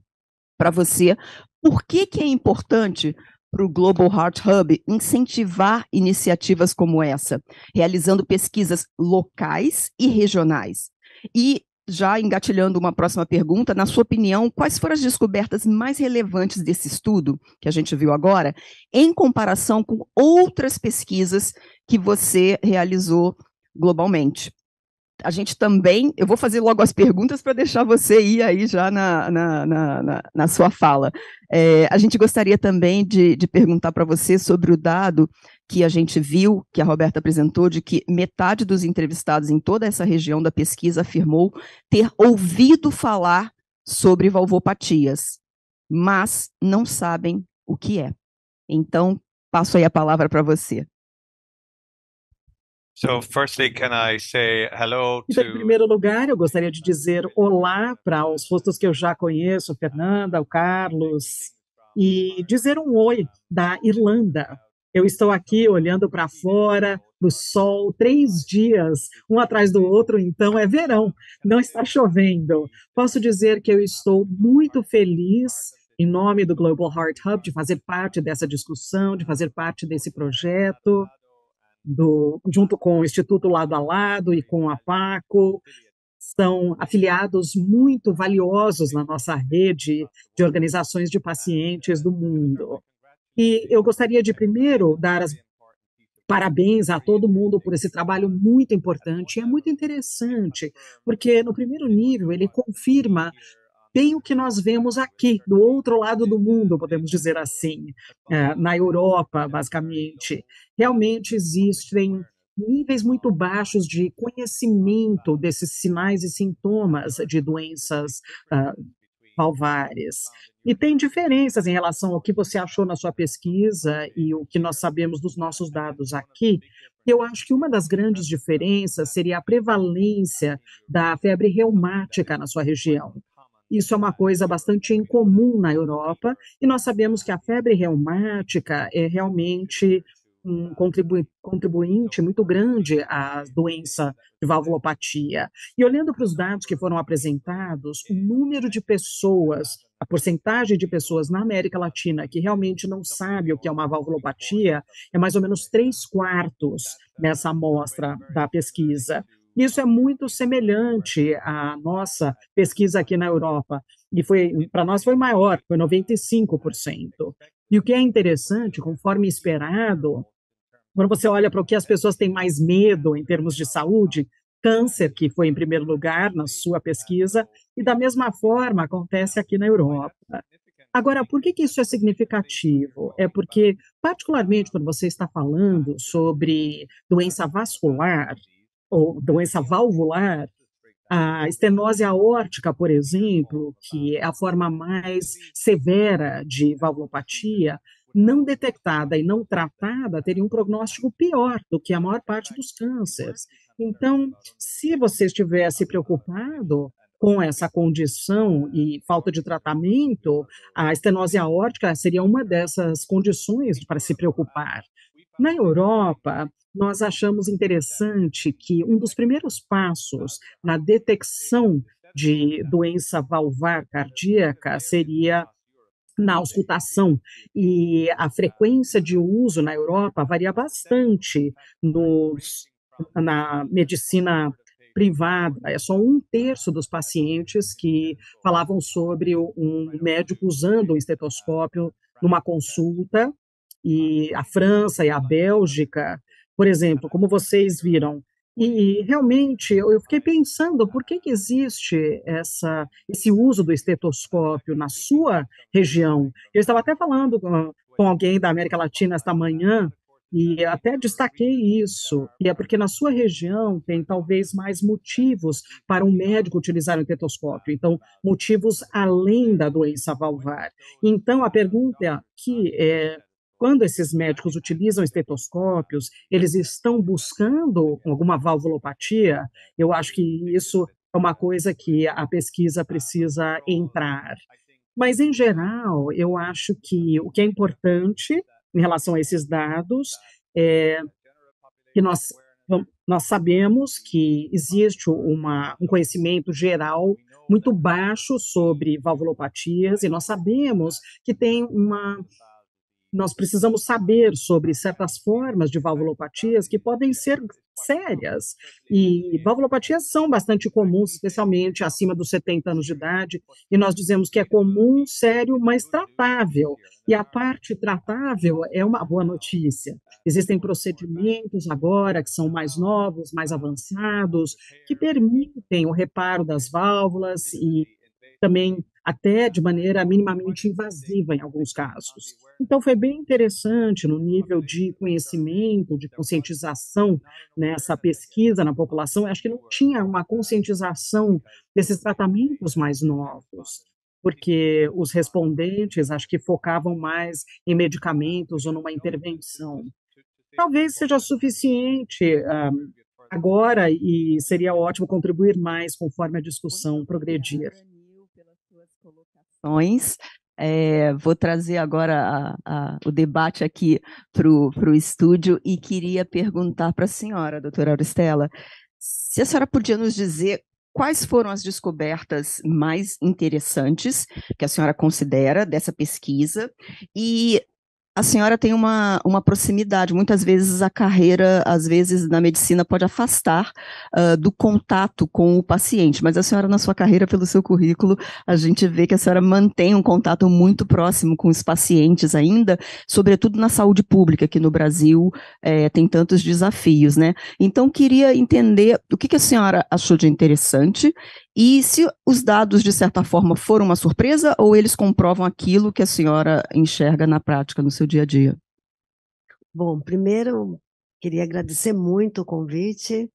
para você por que, que é importante para o Global Heart Hub incentivar iniciativas como essa, realizando pesquisas locais e regionais. E já engatilhando uma próxima pergunta, na sua opinião, quais foram as descobertas mais relevantes desse estudo que a gente viu agora, em comparação com outras pesquisas que você realizou globalmente? a gente também. Eu vou fazer logo as perguntas para deixar você ir aí já na, na, na, na sua fala. É, a gente gostaria também de, de perguntar para você sobre o dado que a gente viu, que a Roberta apresentou, de que metade dos entrevistados em toda essa região da pesquisa afirmou ter ouvido falar sobre valvopatias, mas não sabem o que é. Então, passo aí a palavra para você. So, firstly, can I say hello to... Então, em primeiro lugar, eu gostaria de dizer olá para os rostos que eu já conheço, Fernanda, o Carlos, e dizer um oi da Irlanda. Eu estou aqui olhando para fora, no sol, três dias, um atrás do outro, então é verão, não está chovendo. Posso dizer que eu estou muito feliz em nome do Global Heart Hub de fazer parte dessa discussão, de fazer parte desse projeto do, junto com o Instituto Lado a Lado e com a PACO, são afiliados muito valiosos na nossa rede de organizações de pacientes do mundo. E eu gostaria de primeiro dar as parabéns a todo mundo por esse trabalho muito importante. É muito interessante, porque no primeiro nível ele confirma bem o que nós vemos aqui, do outro lado do mundo, podemos dizer assim, é, na Europa, basicamente. Realmente existem níveis muito baixos de conhecimento desses sinais e sintomas de doenças uh, ah, palvares. E tem diferenças em relação ao que você achou na sua pesquisa e o que nós sabemos dos nossos dados aqui. Eu acho que uma das grandes diferenças seria a prevalência da febre reumática na sua região. Isso é uma coisa bastante incomum na Europa, e nós sabemos que a febre reumática é realmente um contribuinte muito grande à doença de valvulopatia. E olhando para os dados que foram apresentados, o número de pessoas, a porcentagem de pessoas na América Latina que realmente não sabe o que é uma valvulopatia é mais ou menos 3 quartos nessa amostra da pesquisa. Isso é muito semelhante à nossa pesquisa aqui na Europa. E foi para nós foi maior, foi 95%. E o que é interessante, conforme esperado, quando você olha para o que as pessoas têm mais medo em termos de saúde, câncer, que foi em primeiro lugar na sua pesquisa, e da mesma forma acontece aqui na Europa. Agora, por que, que isso é significativo? É porque, particularmente quando você está falando sobre doença vascular, ou doença valvular, a estenose aórtica, por exemplo, que é a forma mais severa de valvulopatia, não detectada e não tratada, teria um prognóstico pior do que a maior parte dos cânceres. Então, se você estivesse preocupado com essa condição e falta de tratamento, a estenose aórtica seria uma dessas condições para se preocupar. Na Europa, nós achamos interessante que um dos primeiros passos na detecção de doença valvar cardíaca seria na auscultação e a frequência de uso na Europa varia bastante nos, na medicina privada. É só um terço dos pacientes que falavam sobre um médico usando o estetoscópio numa consulta e a França e a Bélgica, por exemplo, como vocês viram. E realmente eu fiquei pensando por que, que existe essa, esse uso do estetoscópio na sua região. Eu estava até falando com, com alguém da América Latina esta manhã e até destaquei isso, e é porque na sua região tem talvez mais motivos para um médico utilizar o estetoscópio, então motivos além da doença valvar. Então a pergunta que é, quando esses médicos utilizam estetoscópios, eles estão buscando alguma valvulopatia? Eu acho que isso é uma coisa que a pesquisa precisa entrar. Mas, em geral, eu acho que o que é importante em relação a esses dados é que nós, nós sabemos que existe uma, um conhecimento geral muito baixo sobre valvulopatias e nós sabemos que tem uma nós precisamos saber sobre certas formas de valvulopatias que podem ser sérias. E valvulopatias são bastante comuns, especialmente acima dos 70 anos de idade, e nós dizemos que é comum, sério, mas tratável. E a parte tratável é uma boa notícia. Existem procedimentos agora que são mais novos, mais avançados, que permitem o reparo das válvulas e também até de maneira minimamente invasiva em alguns casos. Então foi bem interessante no nível de conhecimento, de conscientização nessa pesquisa na população. Eu acho que não tinha uma conscientização desses tratamentos mais novos porque os respondentes acho que focavam mais em medicamentos ou numa intervenção. Talvez seja suficiente um, ah, agora e seria ótimo contribuir mais conforme a discussão progredir questões. É, vou trazer agora a, a, o debate aqui para o estúdio e queria perguntar para a senhora, doutora Auristela, se a senhora podia nos dizer quais foram as descobertas mais interessantes que a senhora considera dessa pesquisa e a senhora tem uma, uma proximidade. Muitas vezes a carreira, às vezes na medicina, pode afastar uh, do contato com o paciente, mas a senhora, na sua carreira, pelo seu currículo, a gente vê que a senhora mantém um contato muito próximo com os pacientes ainda, sobretudo na saúde pública, que no Brasil é, tem tantos desafios, né? Então, queria entender o que, que a senhora achou de interessante e se os dados, de certa forma, foram uma surpresa ou eles comprovam aquilo que a senhora enxerga na prática, no seu dia a dia? Bom, primeiro, queria agradecer muito o convite,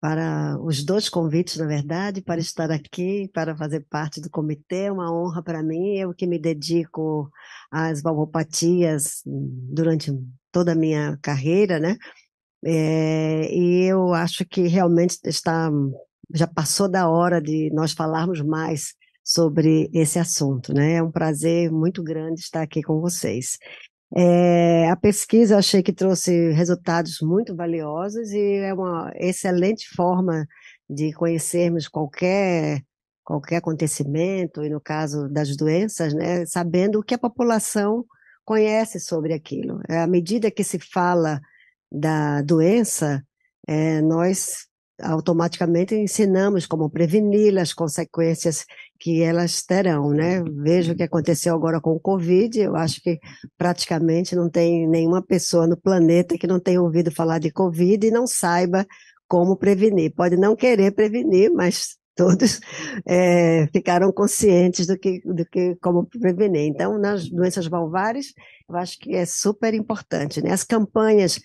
para os dois convites, na verdade, para estar aqui, para fazer parte do comitê, é uma honra para mim. Eu que me dedico às valvopatias durante toda a minha carreira, né? É, e eu acho que realmente está já passou da hora de nós falarmos mais sobre esse assunto, né? É um prazer muito grande estar aqui com vocês. É, a pesquisa eu achei que trouxe resultados muito valiosos e é uma excelente forma de conhecermos qualquer qualquer acontecimento e no caso das doenças, né, sabendo o que a população conhece sobre aquilo. É, à medida que se fala da doença, é, nós automaticamente ensinamos como prevenir as consequências que elas terão, né? Veja o que uhum. aconteceu agora com o Covid, eu acho que praticamente não tem nenhuma pessoa no planeta que não tenha ouvido falar de Covid e não saiba como prevenir. Pode não querer prevenir, mas todos é, ficaram conscientes do que, do que como prevenir. Então, nas doenças vulvares, eu acho que é super importante, né? As campanhas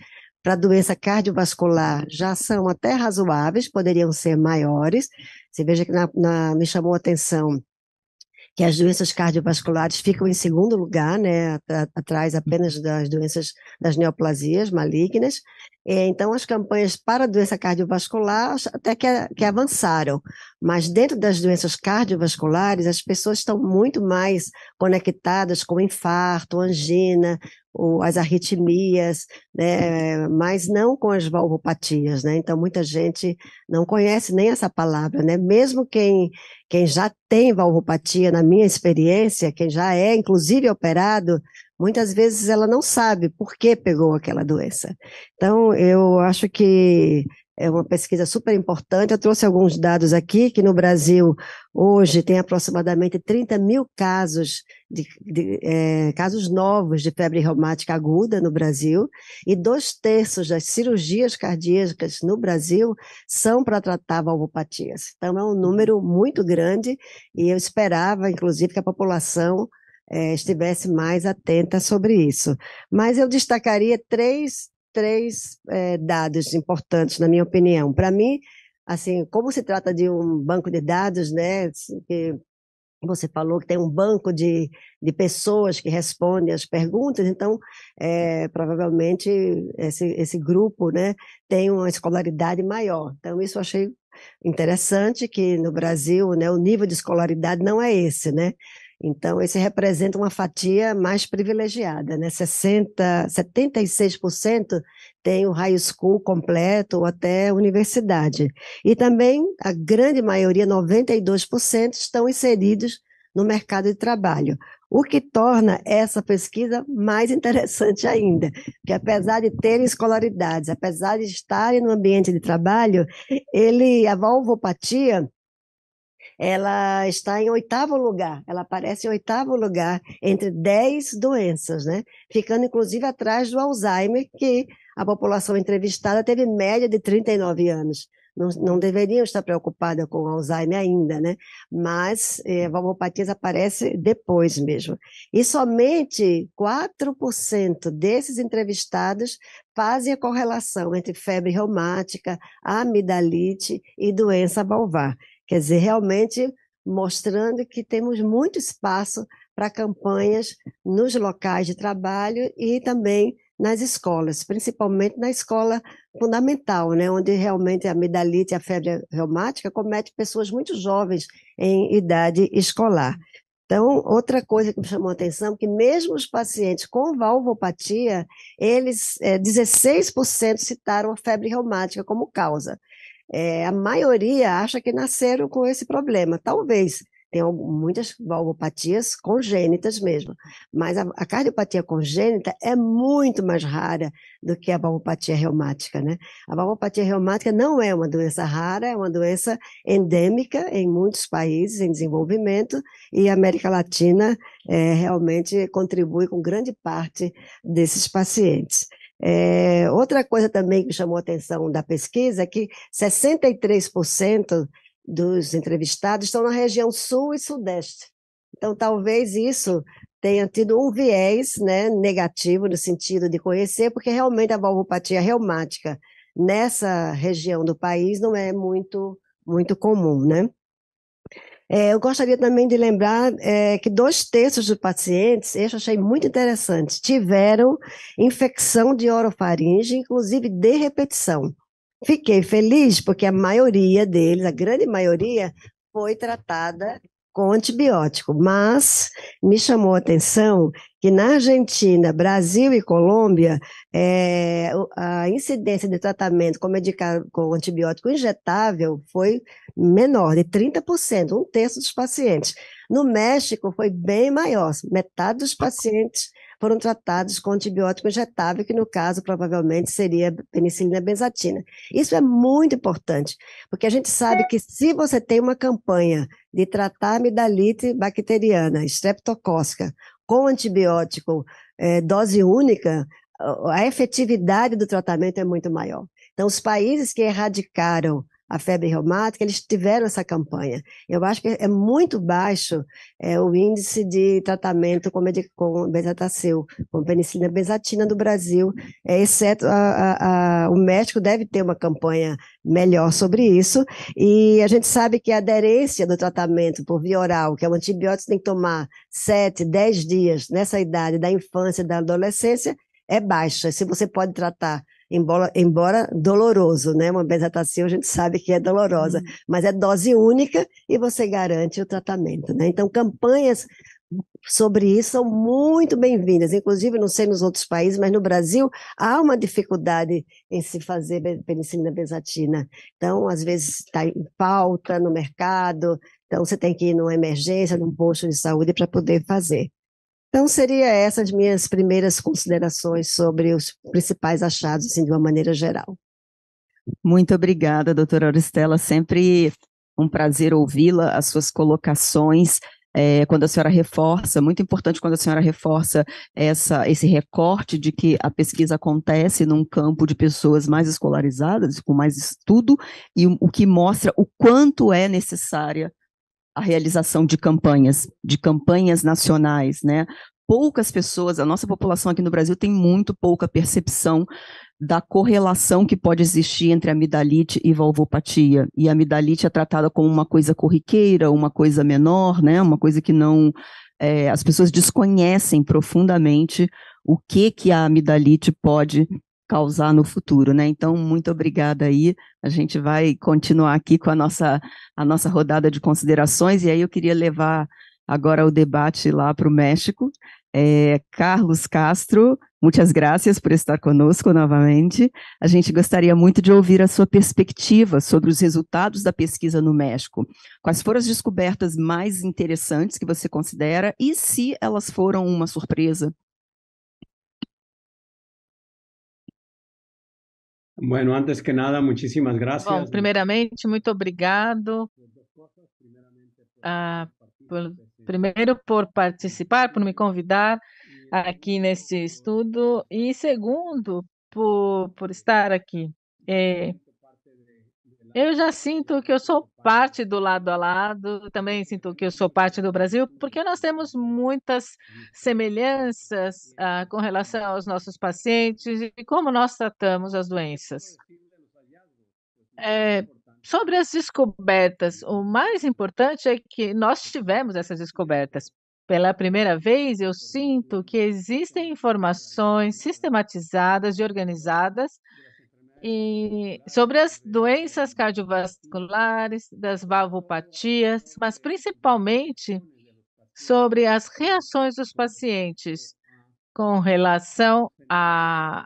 para doença cardiovascular já são até razoáveis, poderiam ser maiores. Você veja que na, na, me chamou a atenção que as doenças cardiovasculares ficam em segundo lugar, né, atrás apenas das doenças das neoplasias malignas, é, então, as campanhas para a doença cardiovascular até que, que avançaram, mas dentro das doenças cardiovasculares, as pessoas estão muito mais conectadas com infarto, angina, ou as arritmias, né, mas não com as valvopatias, né? Então muita gente não conhece nem essa palavra, né? Mesmo quem quem já tem valvopatia, na minha experiência, quem já é inclusive operado, muitas vezes ela não sabe por que pegou aquela doença. Então, eu acho que é uma pesquisa super importante. Eu trouxe alguns dados aqui, que no Brasil hoje tem aproximadamente 30 mil casos, de, de é, casos novos de febre reumática aguda no Brasil, e dois terços das cirurgias cardíacas no Brasil são para tratar valvopatias. Então é um número muito grande, e eu esperava, inclusive, que a população é, estivesse mais atenta sobre isso. Mas eu destacaria três, três é, dados importantes, na minha opinião. Para mim, assim, como se trata de um banco de dados, né, assim, que você falou que tem um banco de, de pessoas que respondem as perguntas, então, é, provavelmente, esse, esse grupo né, tem uma escolaridade maior. Então, isso eu achei interessante, que no Brasil né, o nível de escolaridade não é esse, né? Então, esse representa uma fatia mais privilegiada, né? 60, 76% tem o high school completo ou até universidade. E também a grande maioria, 92%, estão inseridos no mercado de trabalho. O que torna essa pesquisa mais interessante ainda, que apesar de terem escolaridades, apesar de estarem no ambiente de trabalho, ele a valvopatia ela está em oitavo lugar, ela aparece em oitavo lugar entre dez doenças, né? Ficando inclusive atrás do Alzheimer, que a população entrevistada teve média de 39 anos. Não, não deveriam estar preocupadas com Alzheimer ainda, né? Mas eh, a valvopatia aparece depois mesmo. E somente 4% desses entrevistados fazem a correlação entre febre reumática, amidalite e doença valvar. Quer dizer, realmente mostrando que temos muito espaço para campanhas nos locais de trabalho e também nas escolas, principalmente na escola fundamental, né, onde realmente a medalite e a febre reumática comete pessoas muito jovens em idade escolar. Então, outra coisa que me chamou a atenção é que mesmo os pacientes com valvopatia, eles, é, eh, 16% citaram a febre reumática como causa é, a maioria acha que nasceram com esse problema. Talvez tenham muitas valvopatias congênitas mesmo, mas a, a, cardiopatia congênita é muito mais rara do que a valvopatia reumática, né? A valvopatia reumática não é uma doença rara, é uma doença endêmica em muitos países em desenvolvimento e a América Latina é, realmente contribui com grande parte desses pacientes. É, outra coisa também que chamou a atenção da pesquisa é que 63% dos entrevistados estão na região sul e sudeste. Então, talvez isso tenha tido um viés né, negativo no sentido de conhecer, porque realmente a valvopatia reumática nessa região do país não é muito, muito comum, né? É, eu gostaria também de lembrar é, que dois terços dos pacientes, isso eu achei muito interessante, tiveram infecção de orofaringe, inclusive de repetição. Fiquei feliz porque a maioria deles, a grande maioria, foi tratada com antibiótico, mas me chamou a atenção que na Argentina, Brasil e Colômbia, é, a incidência de tratamento com, com antibiótico injetável foi menor, de 30%, um terço dos pacientes. No México foi bem maior, metade dos pacientes foram tratados com antibiótico injetável, que no caso provavelmente seria penicilina benzatina. Isso é muito importante, porque a gente sabe que se você tem uma campanha de tratar amidalite bacteriana, estreptocócica, com antibiótico é, dose única, a efetividade do tratamento é muito maior. Então, os países que erradicaram a febre reumática, eles tiveram essa campanha. Eu acho que é muito baixo é, o índice de tratamento com, com benzetacil, com penicilina benzatina do Brasil, é, exceto a, a, a, o México deve ter uma campanha melhor sobre isso, e a gente sabe que a aderência do tratamento por via oral, que é um antibiótico que tem que tomar 7, 10 dias nessa idade da infância, da adolescência, é baixa. Se você pode tratar embora, embora doloroso, né? Uma benzetacil a gente sabe que é dolorosa, uhum. mas é dose única e você garante o tratamento, né? Então, campanhas sobre isso são muito bem-vindas. Inclusive, não sei nos outros países, mas no Brasil há uma dificuldade em se fazer penicilina benzatina. Então, às vezes está em falta no mercado, então você tem que ir numa emergência, num posto de saúde para poder fazer. Então, seria essas minhas primeiras considerações sobre os principais achados, assim, de uma maneira geral. Muito obrigada, doutora Auristela. Sempre um prazer ouvi-la, as suas colocações. É, quando a senhora reforça, muito importante quando a senhora reforça essa, esse recorte de que a pesquisa acontece num campo de pessoas mais escolarizadas, com mais estudo, e o, o que mostra o quanto é necessária a realização de campanhas, de campanhas nacionais, né? Poucas pessoas, a nossa população aqui no Brasil tem muito pouca percepção da correlação que pode existir entre amidalite e valvopatia. E a amidalite é tratada como uma coisa corriqueira, uma coisa menor, né? Uma coisa que não é, as pessoas desconhecem profundamente o que que a amidalite pode causar no futuro, né? Então, muito obrigada aí. A gente vai continuar aqui com a nossa, a nossa rodada de considerações, e aí eu queria levar agora o debate lá para o México. É, Carlos Castro, muitas graças por estar conosco novamente. A gente gostaria muito de ouvir a sua perspectiva sobre os resultados da pesquisa no México. Quais foram as descobertas mais interessantes que você considera e se elas foram uma surpresa Bueno, antes que nada, muchísimas gracias. Bom, primeiramente, muito obrigado. Ah, por, primeiro, por participar, por me convidar aqui neste estudo, e segundo, por, por estar aqui. É, eu já sinto que eu sou parte do lado a lado, também sinto que eu sou parte do Brasil, porque nós temos muitas semelhanças ah, com relação aos nossos pacientes e como nós tratamos as doenças. É, sobre as descobertas, o mais importante é que nós tivemos essas descobertas. Pela primeira vez, eu sinto que existem informações sistematizadas e organizadas e sobre as doenças cardiovasculares, das valvopatias, mas principalmente sobre as reações dos pacientes com relação a,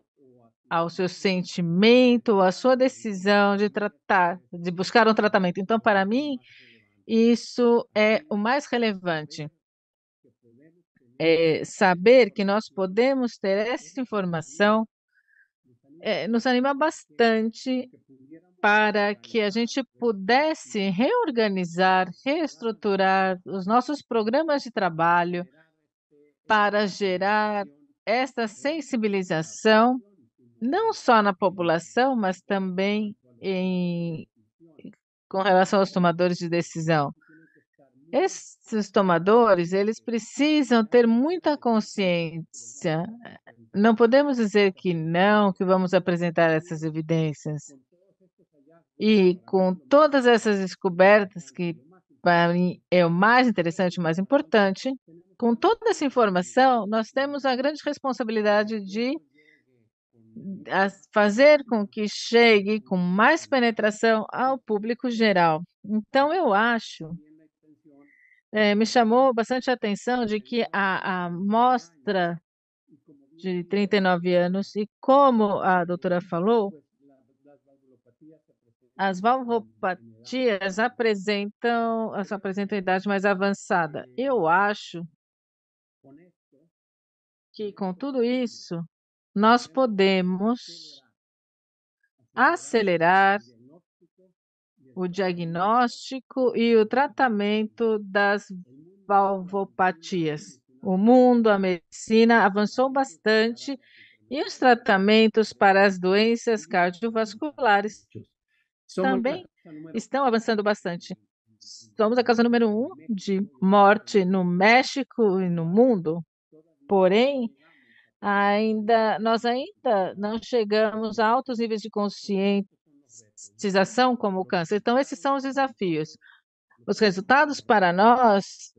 ao seu sentimento, à sua decisão de tratar, de buscar um tratamento. Então, para mim, isso é o mais relevante. É saber que nós podemos ter essa informação é, nos anima bastante para que a gente pudesse reorganizar, reestruturar os nossos programas de trabalho para gerar esta sensibilização, não só na população, mas também em, com relação aos tomadores de decisão. Esses tomadores, eles precisam ter muita consciência. Não podemos dizer que não, que vamos apresentar essas evidências. E com todas essas descobertas, que para mim é o mais interessante, o mais importante, com toda essa informação, nós temos a grande responsabilidade de fazer com que chegue com mais penetração ao público geral. Então, eu acho é, me chamou bastante a atenção de que a, a mostra de 39 anos e como a doutora falou, as valvopatias apresentam, apresentam idade mais avançada. Eu acho que com tudo isso nós podemos acelerar o diagnóstico e o tratamento das valvopatias. O mundo, a medicina avançou bastante e os tratamentos para as doenças cardiovasculares também estão avançando bastante. Somos a causa número um de morte no México e no mundo, porém, ainda nós ainda não chegamos a altos níveis de consciência como o câncer. Então, esses são os desafios. Os resultados para nós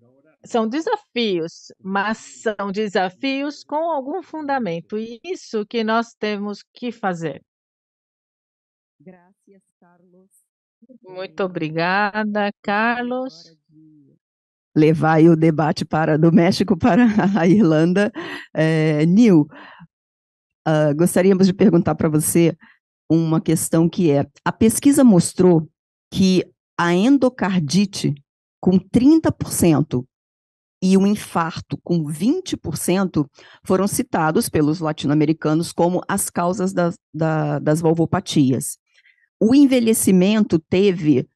são desafios, mas são desafios com algum fundamento. E isso que nós temos que fazer. Muito obrigada, Carlos. Levar o debate para do México para a Irlanda. É, Neil, uh, ah, gostaríamos de perguntar para você uma questão que é: a pesquisa mostrou que a endocardite com 30% e o infarto com 20% foram citados pelos latino-americanos como as causas das, da, das valvopatias. O envelhecimento teve,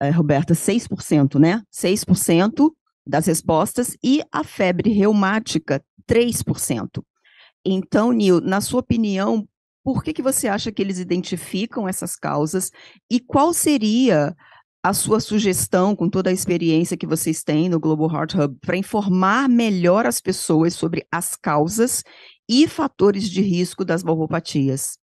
é, Roberta, 6%, né? 6% das respostas e a febre reumática, 3%. Então, Nil, na sua opinião, por que, que você acha que eles identificam essas causas e qual seria a sua sugestão, com toda a experiência que vocês têm no Global Heart Hub, para informar melhor as pessoas sobre as causas e fatores de risco das valvopatias?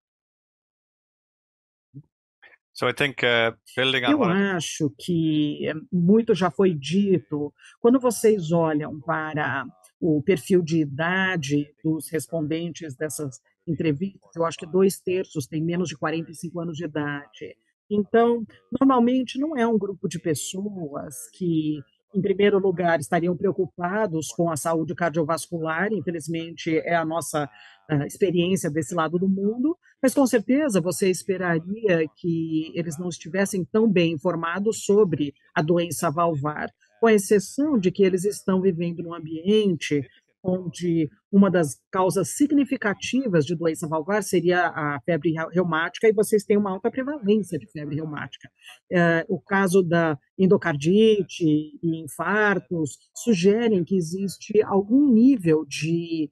So I think, uh, building on Eu acho que eh, muito já foi dito. Quando vocês olham para o perfil de idade dos respondentes dessas entrevistas, eu acho que dois terços têm menos de 45 anos de idade. Então, normalmente não é um grupo de pessoas que, em primeiro lugar, estariam preocupados com a saúde cardiovascular, infelizmente é a nossa uh, experiência desse lado do mundo, mas com certeza você esperaria que eles não estivessem tão bem informados sobre a doença valvar, com exceção de que eles estão vivendo num ambiente onde uma das causas significativas de doença valvular seria a febre reumática, e vocês têm uma alta prevalência de febre reumática. É, o caso da endocardite e infartos sugerem que existe algum nível de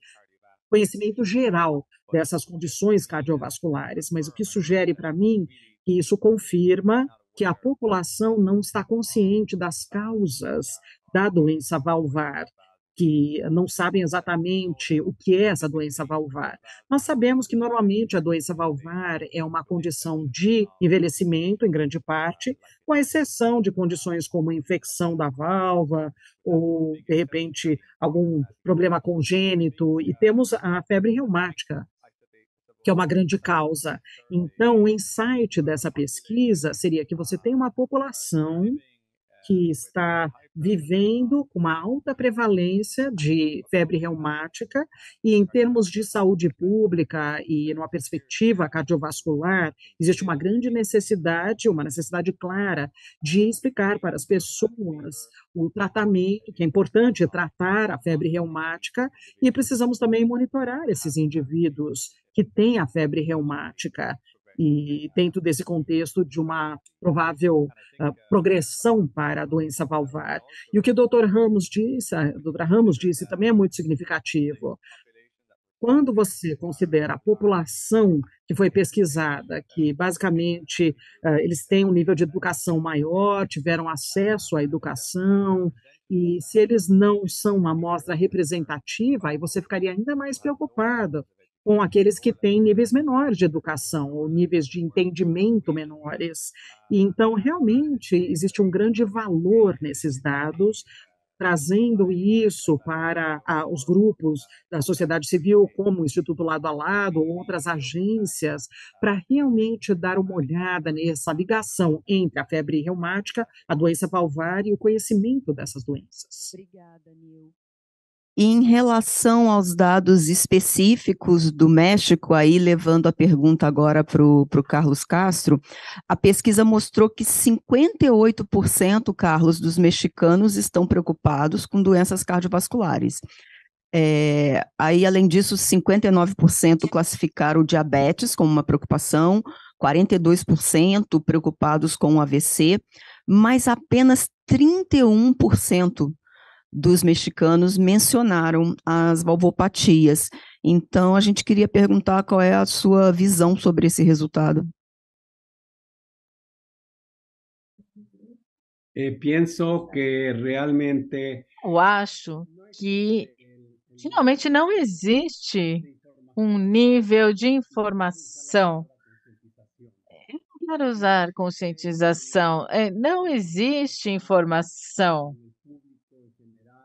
conhecimento geral dessas condições cardiovasculares, mas o que sugere para mim que isso confirma que a população não está consciente das causas da doença valvar que não sabem exatamente o que é essa doença valvar. Nós sabemos que normalmente a doença valvar é uma condição de envelhecimento, em grande parte, com exceção de condições como infecção da valva ou, de repente, algum problema congênito. E temos a febre reumática, que é uma grande causa. Então, o insight dessa pesquisa seria que você tem uma população que está vivendo com uma alta prevalência de febre reumática e em termos de saúde pública e numa perspectiva cardiovascular, existe uma grande necessidade, uma necessidade clara de explicar para as pessoas o tratamento, que é importante tratar a febre reumática e precisamos também monitorar esses indivíduos que têm a febre reumática e dentro desse contexto de uma provável uh, progressão para a doença valvar. E o que o Dr. Ramos disse, a doutora Ramos disse, também é muito significativo. Quando você considera a população que foi pesquisada, que basicamente uh, eles têm um nível de educação maior, tiveram acesso à educação, e se eles não são uma amostra representativa, aí você ficaria ainda mais preocupado, com aqueles que têm níveis menores de educação ou níveis de entendimento menores. E então, realmente, existe um grande valor nesses dados, trazendo isso para ah, os grupos da sociedade civil, como o Instituto Lado a Lado, outras agências, para realmente dar uma olhada nessa ligação entre a febre reumática, a doença palvar e o conhecimento dessas doenças. Obrigada, Nil. E em relação aos dados específicos do México, aí levando a pergunta agora para o Carlos Castro, a pesquisa mostrou que 58%, Carlos, dos mexicanos estão preocupados com doenças cardiovasculares. É, aí, além disso, 59% classificaram o diabetes como uma preocupação, 42% preocupados com o AVC, mas apenas 31% dos mexicanos mencionaram as valvopatias. Então, a gente queria perguntar qual é a sua visão sobre esse resultado. Eh, Eu acho que finalmente não existe um nível de informação. Eu não quero usar conscientização. Eh, não existe informação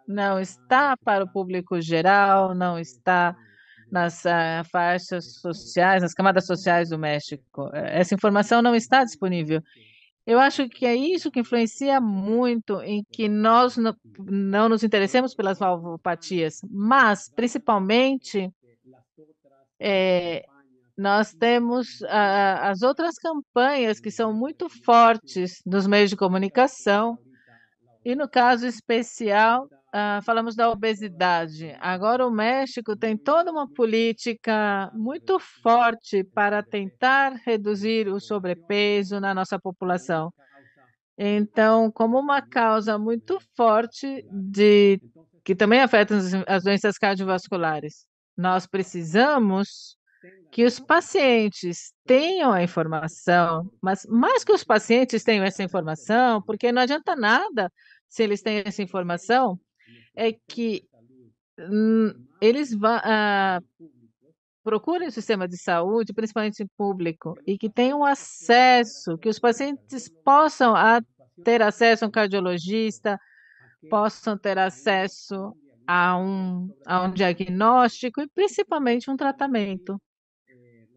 não ah, está para o tá. público geral, não está nas ah, faixas sociais, nas camadas sociais do México. É, essa informação não está disponível. Eu acho que é isso que influencia muito em que uhum. nós não, não nos interessemos pelas valvopatias, mas, principalmente, é, nós temos a, as outras campanhas que são muito fortes nos meios de comunicação, e no caso especial ah, falamos da obesidade. Agora, o México tem toda uma política muito forte para tentar reduzir o sobrepeso na nossa população. Então, como uma causa muito forte de que também afeta as doenças cardiovasculares, nós precisamos que os pacientes tenham a informação, mas mais que os pacientes tenham essa informação, porque não adianta nada se eles têm essa informação, é que hum, eles ah, procurem o sistema de saúde, principalmente público, e que tenham acesso, que os pacientes possam a, ter acesso a um cardiologista, possam ter acesso a um, a um diagnóstico e principalmente um tratamento.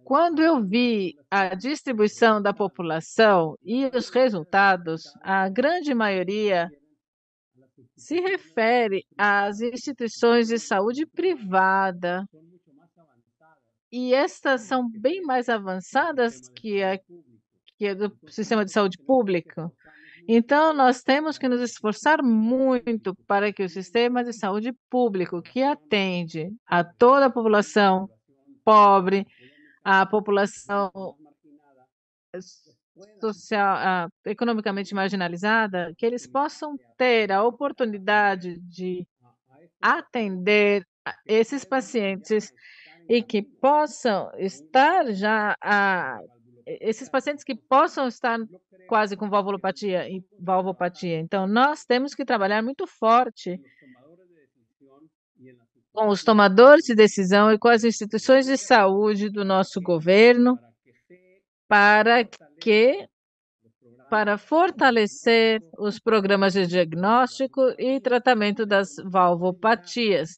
Quando eu vi a distribuição da população e os resultados, a grande maioria se refere às instituições de saúde privada. E estas são bem mais avançadas que a, que a do sistema de saúde público. Então, nós temos que nos esforçar muito para que o sistema de saúde público, que atende a toda a população pobre, a população social, uh, economicamente marginalizada, que eles possam ter a oportunidade de atender esses pacientes e que possam estar já a esses pacientes que possam estar quase com valvulopatia e valvopatia. Então, nós temos que trabalhar muito forte com os tomadores de decisão e com as instituições de saúde do nosso governo para que para fortalecer os programas de diagnóstico e tratamento das valvopatias.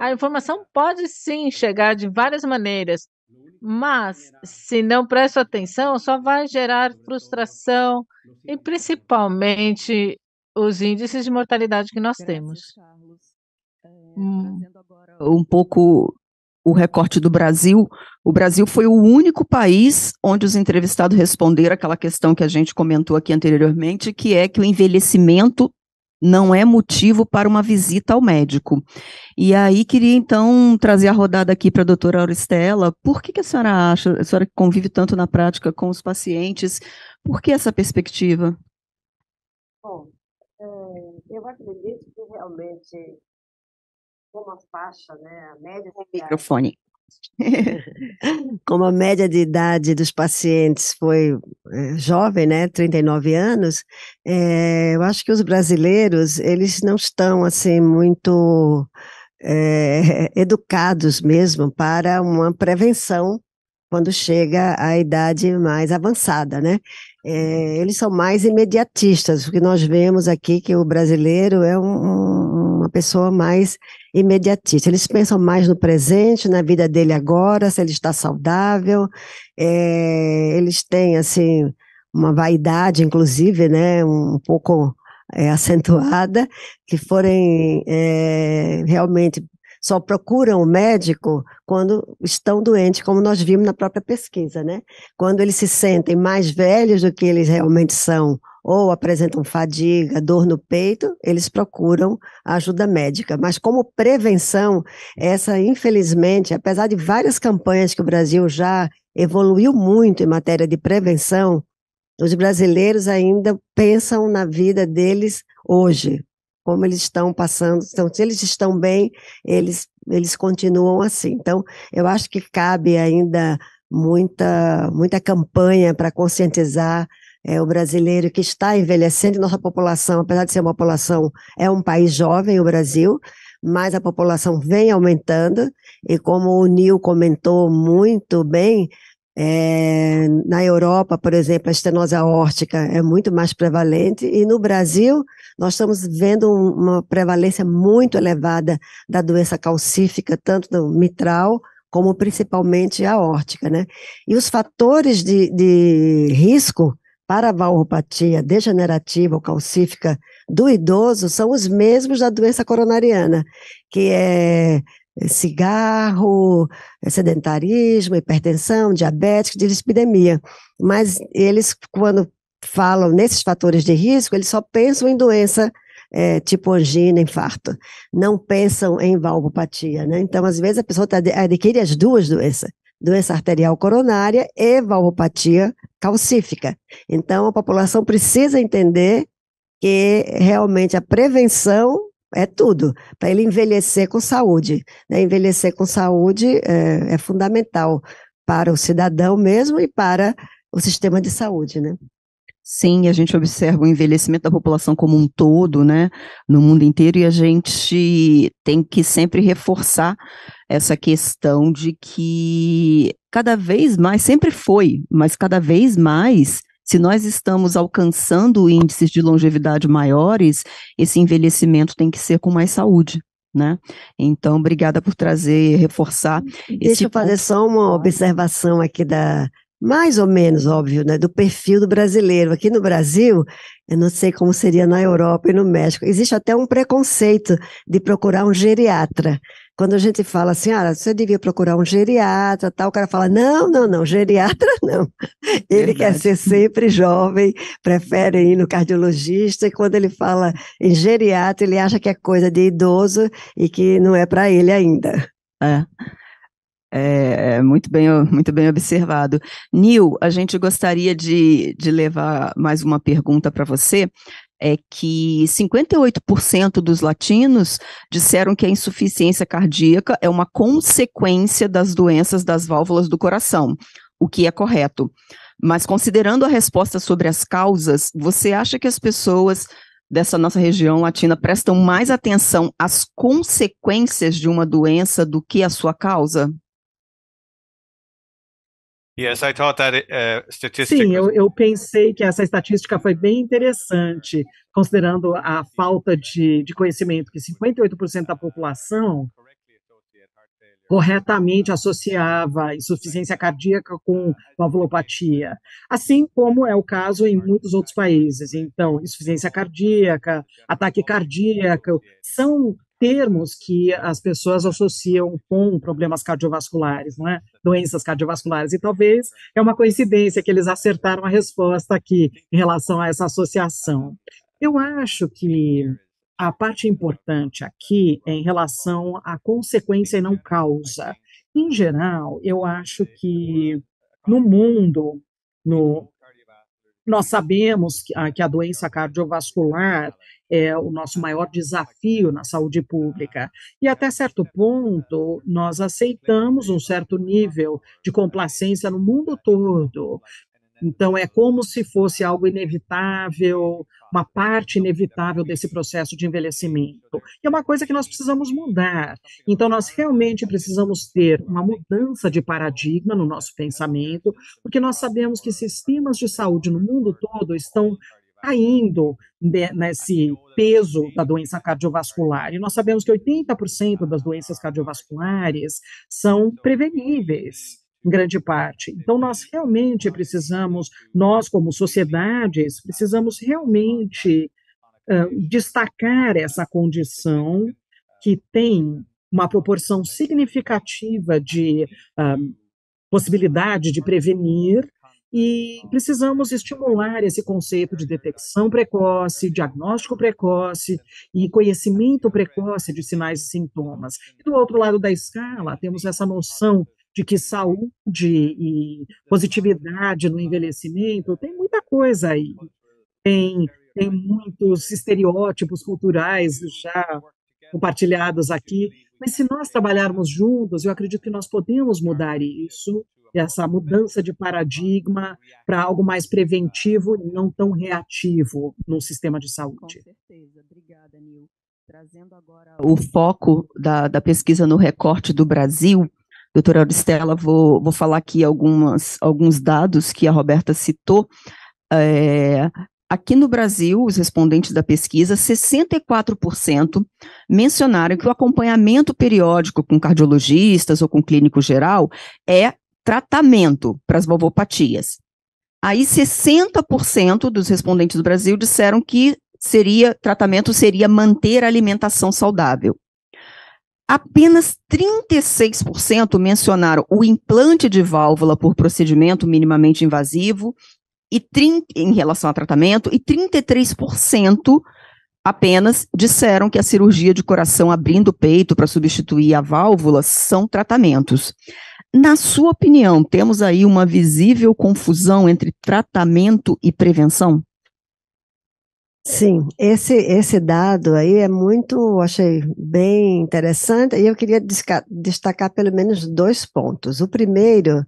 A informação pode sim chegar de várias maneiras, mas se não presta atenção, só vai gerar frustração e principalmente os índices de mortalidade que nós temos. Hum. Um pouco o recorte do Brasil, o Brasil foi o único país onde os entrevistados responderam aquela questão que a gente comentou aqui anteriormente, que é que o envelhecimento não é motivo para uma visita ao médico. E aí queria então trazer a rodada aqui para a doutora Auristela. Por que, que a senhora acha, a senhora que convive tanto na prática com os pacientes, por que essa perspectiva? Bom, é, eu acredito que realmente como a faixa, né, a média de microfone. Como a média de idade dos pacientes foi eh, jovem, né, 39 anos, é, eu acho que os brasileiros, eles não estão, assim, muito é, educados mesmo para uma prevenção quando chega à idade mais avançada, né? É, eles são mais imediatistas, o que nós vemos aqui que o brasileiro é um, um uma pessoa mais imediatista. Eles pensam mais no presente, na vida dele agora, se ele está saudável. É, eles têm, assim, uma vaidade, inclusive, né, um pouco é, acentuada, que forem é, realmente só procuram o médico quando estão doentes, como nós vimos na própria pesquisa, né? Quando eles se sentem mais velhos do que eles realmente são, ou apresentam fadiga, dor no peito, eles procuram ajuda médica. Mas como prevenção, essa, infelizmente, apesar de várias campanhas que o Brasil já evoluiu muito em matéria de prevenção, os brasileiros ainda pensam na vida deles hoje, como eles estão passando, então, se eles estão bem, eles, eles continuam assim. Então, eu acho que cabe ainda muita, muita campanha para conscientizar é, o brasileiro que está envelhecendo, nossa população, apesar de ser uma população, é um país jovem, o Brasil, mas a população vem aumentando, e como o Nil comentou muito bem, é, na Europa, por exemplo, a estenose aórtica é muito mais prevalente, e no Brasil, nós estamos vendo uma prevalência muito elevada da doença calcífica, tanto do mitral como principalmente aórtica, né? E os fatores de, de risco para a valvopatia degenerativa ou calcífica do idoso são os mesmos da doença coronariana, que é, é cigarro, é sedentarismo, hipertensão, diabetes, dislipidemia. Mas eles, quando falam nesses fatores de risco, eles só pensam em doença é, tipo angina, infarto. Não pensam em valvopatia, né? Então, às vezes, a pessoa tá adquire as duas doenças doença arterial coronária e valvopatia calcífica. Então, a população precisa entender que realmente a prevenção é tudo para ele envelhecer com saúde. Né? Envelhecer com saúde é, é fundamental para o cidadão mesmo e para o sistema de saúde, né? Sim, a gente observa o envelhecimento da população como um todo, né, no mundo inteiro, e a gente tem que sempre reforçar essa questão de que cada vez mais, sempre foi, mas cada vez mais, se nós estamos alcançando índices de longevidade maiores, esse envelhecimento tem que ser com mais saúde. Né? Então, obrigada por trazer, reforçar. Deixa eu fazer só uma observação aqui da, mais ou menos, óbvio, né, do perfil do brasileiro. Aqui no Brasil, eu não sei como seria na Europa e no México, existe até um preconceito de procurar um geriatra. Quando a gente fala assim, ah, você devia procurar um geriatra, tal, o cara fala, não, não, não, geriatra não. Ele Verdade. quer ser sempre jovem, prefere ir no cardiologista, e quando ele fala em geriatra, ele acha que é coisa de idoso e que não é para ele ainda. É. É, é, muito, bem, muito bem observado. Nil, a gente gostaria de, de levar mais uma pergunta para você. É que 58% dos latinos disseram que a insuficiência cardíaca é uma consequência das doenças das válvulas do coração, o que é correto. Mas considerando a resposta sobre as causas, você acha que as pessoas dessa nossa região latina prestam mais atenção às consequências de uma doença do que à sua causa? Yes, I thought that uh, statistic... Sim, eu, eu pensei que essa estatística foi bem interessante, considerando a falta de, de conhecimento que 58% da população corretamente associava insuficiência cardíaca com valvulopatia, assim como é o caso em muitos outros países. Então, insuficiência cardíaca, ataque cardíaco, são termos que as pessoas associam com problemas cardiovasculares, não é? doenças cardiovasculares. E talvez é uma coincidência que eles acertaram a resposta aqui em relação a essa associação. Eu acho que a parte importante aqui é em relação à consequência e não causa. Em geral, eu acho que no mundo, no, nós sabemos que a, que a doença cardiovascular é o nosso maior desafio na saúde pública. E até certo ponto, nós aceitamos um certo nível de complacência no mundo todo. Então, é como se fosse algo inevitável, uma parte inevitável desse processo de envelhecimento. E é uma coisa que nós precisamos mudar. Então, nós realmente precisamos ter uma mudança de paradigma no nosso pensamento, porque nós sabemos que sistemas de saúde no mundo todo estão caindo tá né, nesse é peso da doença cardiovascular. E nós sabemos que 80% das doenças cardiovasculares são preveníveis em grande parte. Então, nós realmente é precisamos, nós como sociedades, precisamos é realmente uh, destacar essa condição né? que tem uma proporção significativa de uh, possibilidade de prevenir e precisamos estimular esse conceito de detecção precoce, diagnóstico precoce e conhecimento precoce de sinais e sintomas. E do outro lado da escala, temos essa noção de que saúde e positividade no envelhecimento tem muita coisa aí. Tem, tem muitos estereótipos culturais já compartilhados aqui, mas se nós trabalharmos juntos, eu acredito que nós podemos mudar isso essa mudança de paradigma para algo mais preventivo e não tão reativo no sistema de saúde. Com certeza. Obrigada, Nil. Trazendo agora o foco da, da pesquisa no recorte do Brasil, doutora Auristela, vou, vou falar aqui algumas, alguns dados que a Roberta citou. É, aqui no Brasil, os respondentes da pesquisa, 64% mencionaram que o acompanhamento periódico com cardiologistas ou com clínico geral é tratamento para as vovopatias. Aí 60% dos respondentes do Brasil disseram que seria tratamento seria manter a alimentação saudável. Apenas 36% mencionaram o implante de válvula por procedimento minimamente invasivo e 30, em relação a tratamento e 33% apenas disseram que a cirurgia de coração abrindo o peito para substituir a válvula são tratamentos. Na sua opinião, temos aí uma visível confusão entre tratamento e prevenção? Sim, esse, esse dado aí é muito, achei bem interessante, e eu queria destacar pelo menos dois pontos. O primeiro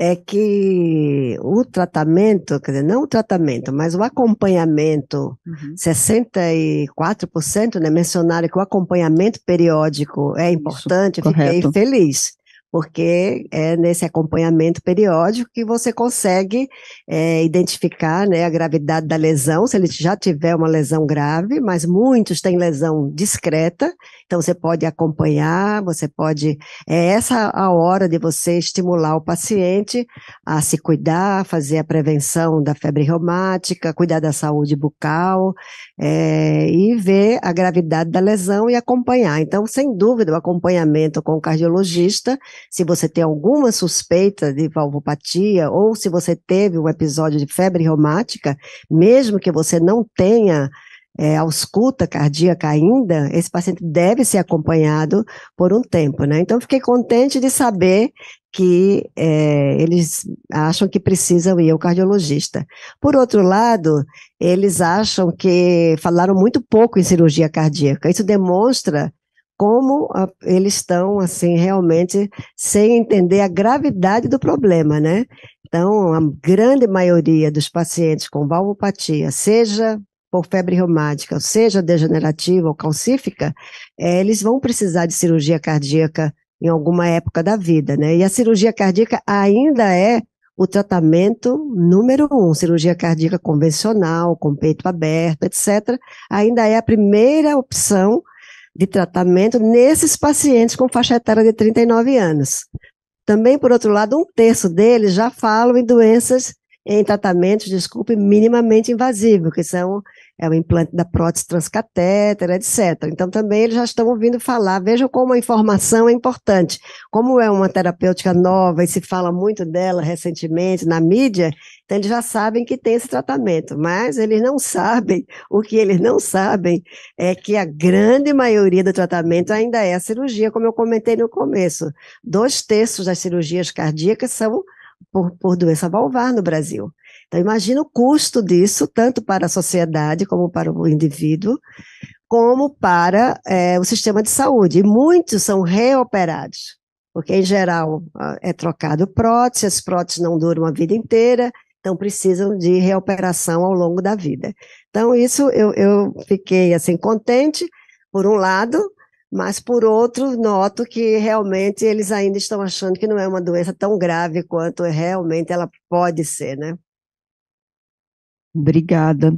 é que o tratamento, quer dizer, não o tratamento, mas o acompanhamento, uhum. 64% né, mencionaram que o acompanhamento periódico é importante, Isso, fiquei correto. feliz porque é nesse acompanhamento periódico que você consegue é, identificar né, a gravidade da lesão, se ele já tiver uma lesão grave, mas muitos têm lesão discreta, então você pode acompanhar, você pode. É essa a hora de você estimular o paciente a se cuidar, fazer a prevenção da febre reumática, cuidar da saúde bucal é, e ver a gravidade da lesão e acompanhar. Então, sem dúvida, o acompanhamento com o cardiologista se você tem alguma suspeita de valvopatia ou se você teve um episódio de febre reumática, mesmo que você não tenha é, ausculta cardíaca ainda, esse paciente deve ser acompanhado por um tempo, né? Então, fiquei contente de saber que é, eles acham que precisam ir ao cardiologista. Por outro lado, eles acham que falaram muito pouco em cirurgia cardíaca. Isso demonstra como a, eles estão assim realmente sem entender a gravidade do problema, né? Então, a grande maioria dos pacientes com valvopatia, seja por febre reumática, seja degenerativa ou calcífica, é, eles vão precisar de cirurgia cardíaca em alguma época da vida, né? E a cirurgia cardíaca ainda é o tratamento número um, cirurgia cardíaca convencional, com peito aberto, etc., ainda é a primeira opção de tratamento nesses pacientes com faixa etária de 39 anos. Também, por outro lado, um terço deles já falam em doenças em tratamentos, desculpe, minimamente invasivos, que são é o implante da prótese transcatétera, etc. Então, também eles já estão ouvindo falar. Vejam como a informação é importante. Como é uma terapêutica nova e se fala muito dela recentemente na mídia, então eles já sabem que tem esse tratamento, mas eles não sabem, o que eles não sabem é que a grande maioria do tratamento ainda é a cirurgia, como eu comentei no começo. Dois terços das cirurgias cardíacas são por, por doença malvar no Brasil. Então, imagina o custo disso, tanto para a sociedade, como para o indivíduo, como para é, o sistema de saúde. E muitos são reoperados, porque, em geral, é trocado prótese, as próteses não duram a vida inteira, então precisam de reoperação ao longo da vida. Então, isso eu, eu fiquei assim contente, por um lado, mas, por outro, noto que realmente eles ainda estão achando que não é uma doença tão grave quanto realmente ela pode ser, né? Obrigada.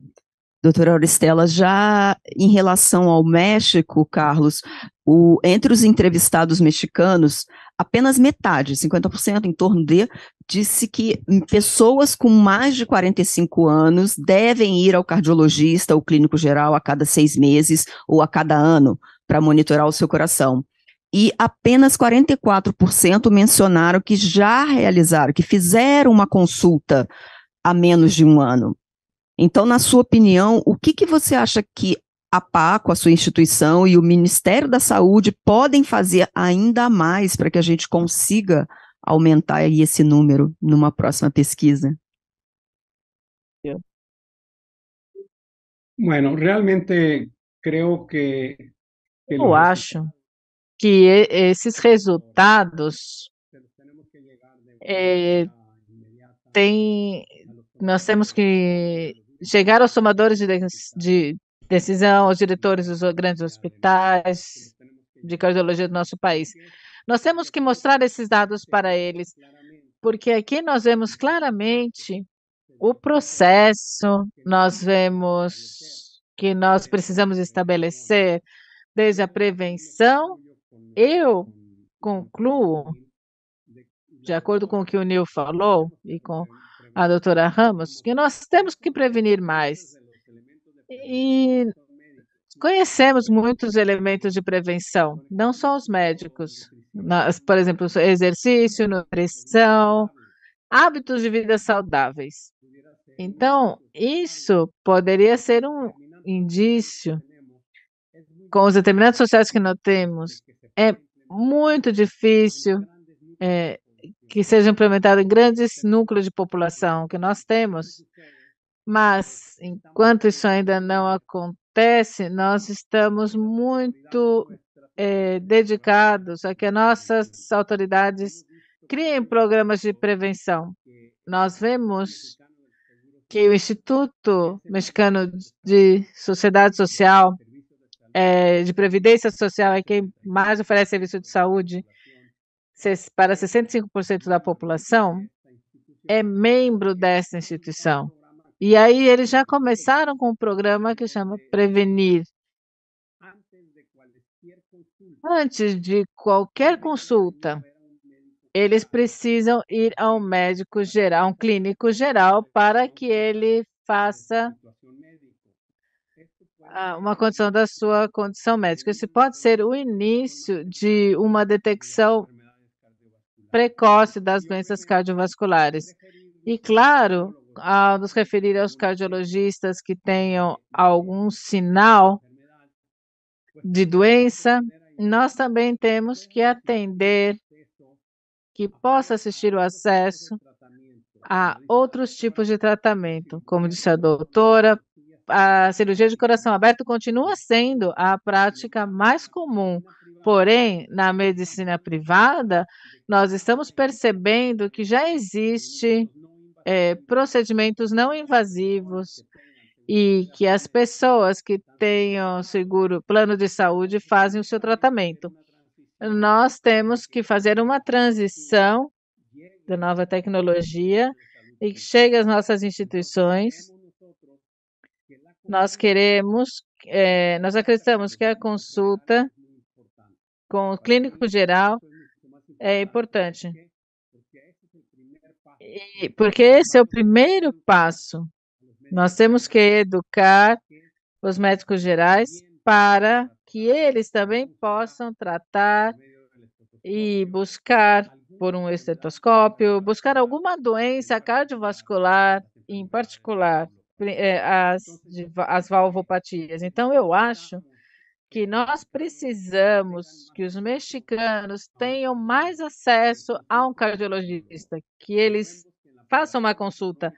Doutora Auristela, já em relação ao México, Carlos, o, entre os entrevistados mexicanos, apenas metade, 50% em torno de, disse que pessoas com mais de 45 anos devem ir ao cardiologista ou clínico geral a cada seis meses ou a cada ano, para monitorar o seu coração. E apenas 44% mencionaram que já realizaram, que fizeram uma consulta há menos de um ano. Então, na sua opinião, o que, que você acha que a PACO, a sua instituição e o Ministério da Saúde podem fazer ainda mais para que a gente consiga aumentar aí esse número numa próxima pesquisa? Bueno, realmente creo que eu acho que esses resultados é, tem, nós temos que chegar aos tomadores de, de decisão, aos diretores dos grandes hospitais de cardiologia do nosso país. Nós temos que mostrar esses dados para eles, porque aqui nós vemos claramente o processo, nós vemos que nós precisamos estabelecer desde a prevenção, eu concluo, de acordo com o que o Neil falou e com a doutora Ramos, que nós temos que prevenir mais. E conhecemos muitos elementos de prevenção, não só os médicos, por exemplo, exercício, nutrição, hábitos de vida saudáveis. Então, isso poderia ser um indício com os determinantes sociais que nós temos, é muito difícil é, que seja implementado em grandes núcleos de população que nós temos. Mas, enquanto isso ainda não acontece, nós estamos muito é, dedicados a que nossas autoridades criem programas de prevenção. Nós vemos que o Instituto Mexicano de Sociedade Social é, de Previdência Social é quem mais oferece serviço de saúde para 65% da população, é membro dessa instituição. E aí eles já começaram com um programa que chama Prevenir. Antes de qualquer consulta, eles precisam ir ao médico geral, um clínico geral, para que ele faça ah, uma condição da sua condição médica. Isso pode ser o início de uma detecção precoce das doenças cardiovasculares. E, claro, ao nos referir aos cardiologistas que tenham algum sinal de doença, nós também temos que atender que possa assistir o acesso a outros tipos de tratamento, como disse a doutora, a cirurgia de coração aberto continua sendo a prática mais comum. Porém, na medicina privada, nós estamos percebendo que já existe é, procedimentos não invasivos e que as pessoas que tenham seguro plano de saúde fazem o seu tratamento. Nós temos que fazer uma transição da nova tecnologia e que chegue às nossas instituições nós queremos, é, nós acreditamos que a consulta com o clínico geral é importante. E, porque esse é o primeiro passo. Nós temos que educar os médicos gerais para que eles também possam tratar e buscar por um estetoscópio, buscar alguma doença cardiovascular em particular. Eh, as, as valvopatias. Então, eu acho que nós precisamos que os mexicanos tenham mais acesso a um cardiologista, que eles façam uma consulta.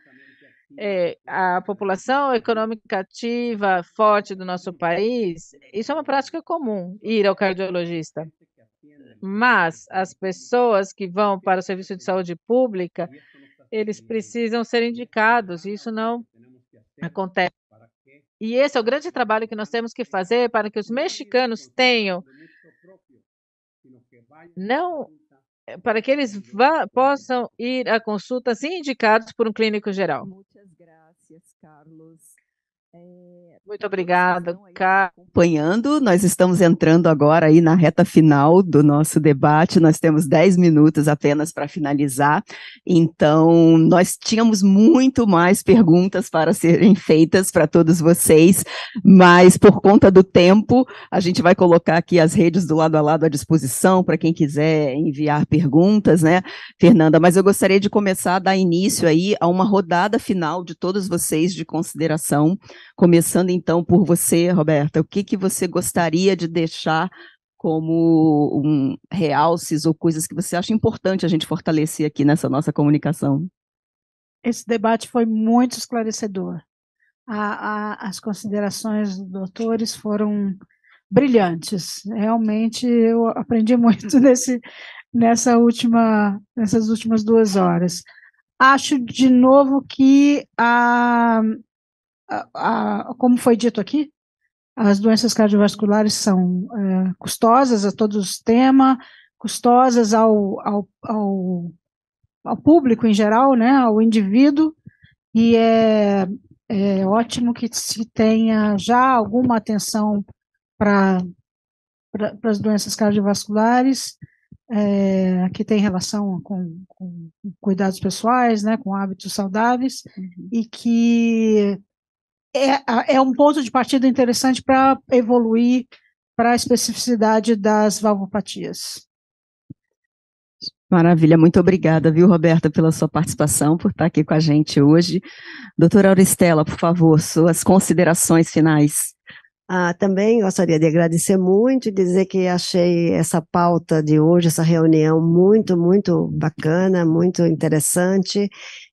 É, a população econômica ativa, forte do nosso país, isso é uma prática comum, ir ao cardiologista. Mas as pessoas que vão para o serviço de saúde pública, eles precisam ser indicados, e isso não acontece. E esse é o grande trabalho que nós temos que fazer para que os mexicanos tenham não é, para que eles vá, possam ir a consultas indicados por um clínico geral. É, muito obrigada, Cá. Acompanhando, nós estamos entrando agora aí na reta final do nosso debate, nós temos 10 minutos apenas para finalizar, então nós tínhamos muito mais perguntas para serem feitas para todos vocês, mas por conta do tempo, a gente vai colocar aqui as redes do lado a lado à disposição para quem quiser enviar perguntas, né, Fernanda? Mas eu gostaria de começar a dar início aí a uma rodada final de todos vocês de consideração Começando então por você, Roberta, o que, que você gostaria de deixar como um, realces ou coisas que você acha importante a gente fortalecer aqui nessa nossa comunicação? Esse debate foi muito esclarecedor. A, a, as considerações dos doutores foram brilhantes. Realmente eu aprendi muito nesse, nessa última, nessas últimas duas horas. Acho de novo que a, a, a, como foi dito aqui, as doenças cardiovasculares são é, custosas a todo o sistema, custosas ao, ao, ao, ao, público em geral, né, ao indivíduo, e é, é ótimo que se tenha já alguma atenção para pra, as doenças cardiovasculares, é, que tem relação com, com, cuidados pessoais, né, com hábitos saudáveis, uhum. e que é, é um ponto de partida interessante para evoluir para a especificidade das valvopatias. Maravilha, muito obrigada, viu, Roberta, pela sua participação, por estar aqui com a gente hoje. Doutora Auristela, por favor, suas considerações finais. Ah, também gostaria de agradecer muito e dizer que achei essa pauta de hoje, essa reunião, muito, muito bacana, muito interessante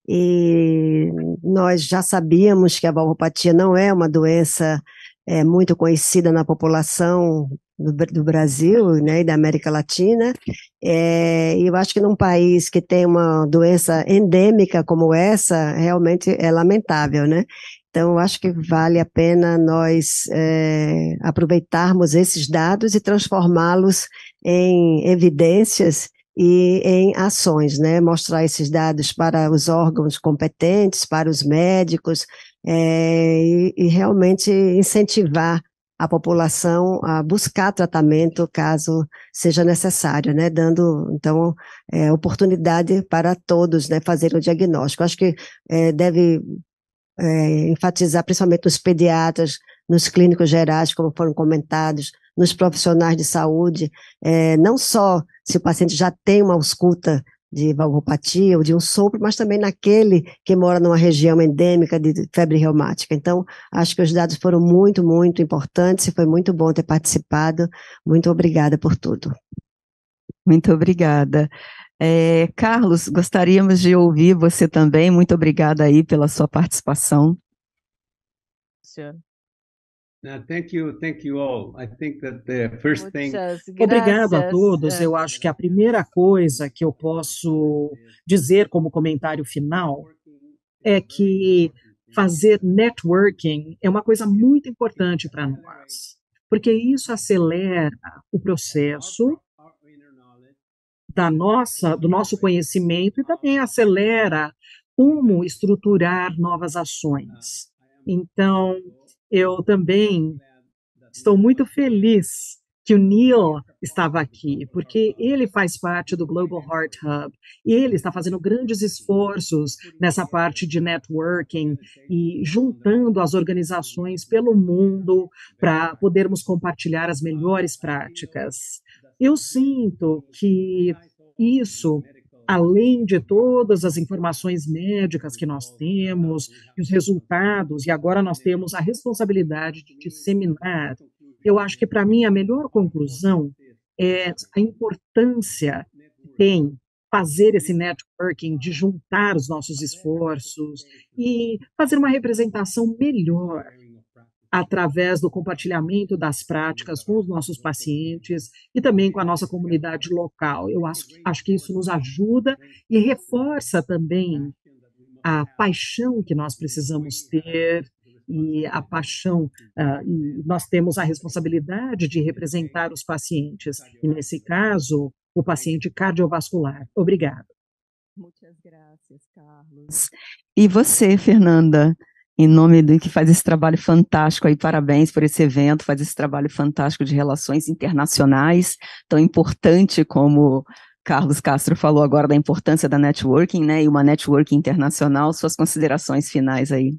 e nós já sabíamos que a valvopatia não é uma doença é, muito conhecida na população do, do, Brasil né, e da América Latina. É, eu acho que num país que tem uma doença endêmica como essa, realmente é lamentável, né? Então, eu acho que vale a pena nós é, aproveitarmos esses dados e transformá-los em evidências e em ações, né? Mostrar esses dados para os órgãos competentes, para os médicos, é, e, e, realmente incentivar a população a buscar tratamento caso seja necessário, né? Dando então é, oportunidade para todos, né? Fazer o diagnóstico. Acho que é, deve é, enfatizar principalmente os pediatras, nos clínicos gerais, como foram comentados, nos profissionais de saúde, é, não só se o paciente já tem uma ausculta de valvopatia ou de um sopro, mas também naquele que mora numa região endêmica de febre reumática. Então, acho que os dados foram muito, muito importantes e foi muito bom ter participado. Muito obrigada por tudo. Muito obrigada. É, Carlos, gostaríamos de ouvir você também. Muito obrigada aí pela sua participação. Senhora. Uh, thank you, thank you all. I think that the first thing... Obrigado a eh, todos. Eu acho que a primeira coisa que eu posso dizer como comentário final é que fazer networking é uma coisa muito importante para nós, porque isso acelera o processo da nossa, do nosso conhecimento e também acelera como estruturar novas ações. Então, eu também estou muito feliz que o Neil estava aqui, porque ele faz parte do Global Heart Hub e ele está fazendo grandes esforços nessa parte de networking e juntando as organizações pelo mundo para podermos compartilhar as melhores práticas. Eu sinto que isso além de todas as informações médicas que nós temos, e os resultados, e agora nós temos a responsabilidade de disseminar. Eu acho que, para mim, a melhor conclusão é a importância que tem fazer esse networking, de juntar os nossos esforços e fazer uma representação melhor através do compartilhamento das práticas com os nossos pacientes e também com a nossa comunidade local. Eu acho, acho que isso nos ajuda e reforça também a paixão que nós precisamos ter e a paixão, uh, e nós temos a responsabilidade de representar os pacientes, e nesse caso, o paciente cardiovascular. Obrigado. Muitas graças, Carlos. E você, Fernanda? em nome do que faz esse trabalho fantástico aí, parabéns por esse evento, faz esse trabalho fantástico de relações internacionais, tão importante como Carlos Castro falou agora da importância da networking, né, e uma networking internacional, suas considerações finais aí.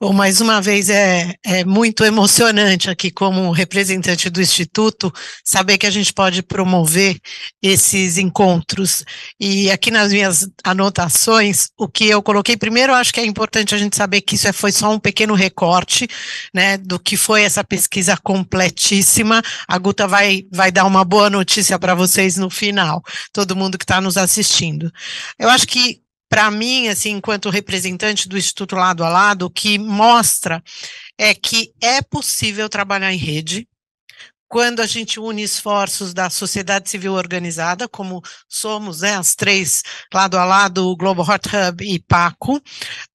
Bom, mais uma vez é, é, muito emocionante aqui, como representante do Instituto, saber que a gente pode promover esses encontros. E aqui nas minhas anotações, o que eu coloquei primeiro, eu acho que é importante a gente saber que isso é, foi só um pequeno recorte né, do que foi essa pesquisa completíssima. A Guta vai, vai dar uma boa notícia para vocês no final, todo mundo que está nos assistindo. Eu acho que para mim, assim, enquanto representante do Instituto Lado a Lado, o que mostra é que é possível trabalhar em rede, quando a gente une esforços da sociedade civil organizada, como somos né, as três lado a lado, o Globo Hot Hub e Paco,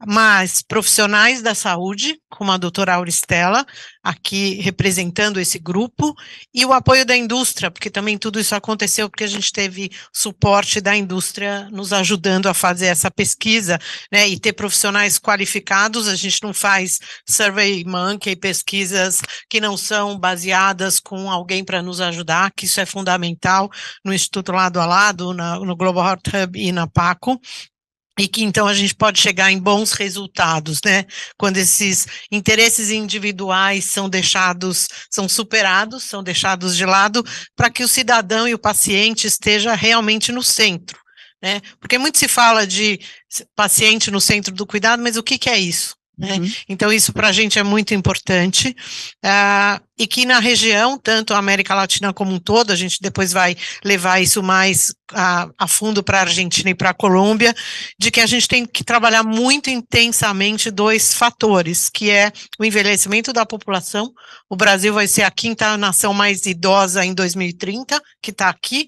mas profissionais da saúde, como a doutora Auristela, aqui representando esse grupo, e o apoio da indústria, porque também tudo isso aconteceu porque a gente teve suporte da indústria nos ajudando a fazer essa pesquisa, né, e ter profissionais qualificados, a gente não faz survey monkey, pesquisas que não são baseadas com um alguém para nos ajudar, que isso é fundamental no Instituto Lado a Lado, na, no Global Heart Hub e na PACO, e que então a gente pode chegar em bons resultados, né? Quando esses interesses individuais são deixados, são superados, são deixados de lado, para que o cidadão e o paciente esteja realmente no centro, né? Porque muito se fala de paciente no centro do cuidado, mas o que, que é isso? Uhum. Né? Uhum. Então, isso para a gente é muito importante. Uh, e que na região, tanto a América Latina como um todo, a gente depois vai levar isso mais a, a fundo para a Argentina e para a Colômbia, de que a gente tem que trabalhar muito intensamente dois fatores, que é o envelhecimento da população. O Brasil vai ser a quinta nação mais idosa em 2030, que está aqui,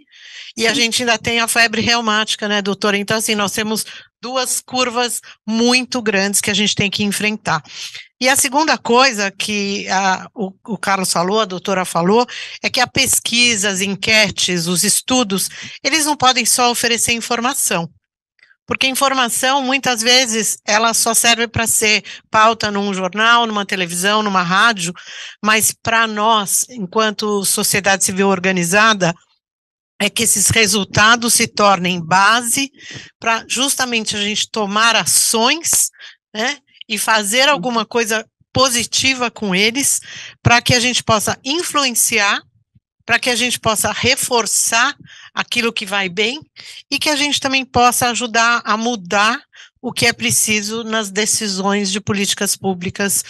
e a gente ainda tem a febre reumática, né, doutora? Então, assim, nós temos duas curvas muito grandes que a gente tem que enfrentar. E a segunda coisa que a, o, o, Carlos falou, a doutora falou, é que a pesquisa, as enquetes, os estudos, eles não podem só oferecer informação. Porque informação, muitas vezes, ela só serve para ser pauta num jornal, numa televisão, numa rádio, mas para nós, enquanto sociedade civil organizada, é que esses resultados se tornem base para justamente a gente tomar ações né, e fazer alguma coisa positiva com eles, para que a gente possa influenciar, para que a gente possa reforçar aquilo que vai bem e que a gente também possa ajudar a mudar o que é preciso nas decisões de políticas públicas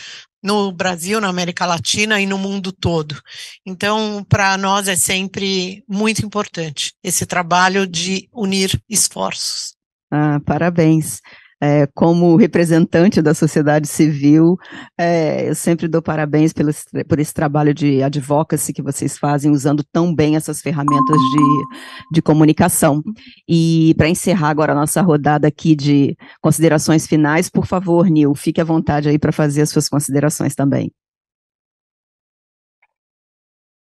no Brasil, na América Latina e no mundo todo. Então, para nós é sempre muito importante esse trabalho de unir esforços. Ah, parabéns. É, como representante da sociedade civil, é, eu sempre dou parabéns pelo, por esse trabalho de advocacy que vocês fazem, usando tão bem essas ferramentas de, de comunicação. E para encerrar agora a nossa rodada aqui de considerações finais, por favor, Nil, fique à vontade aí para fazer as suas considerações também.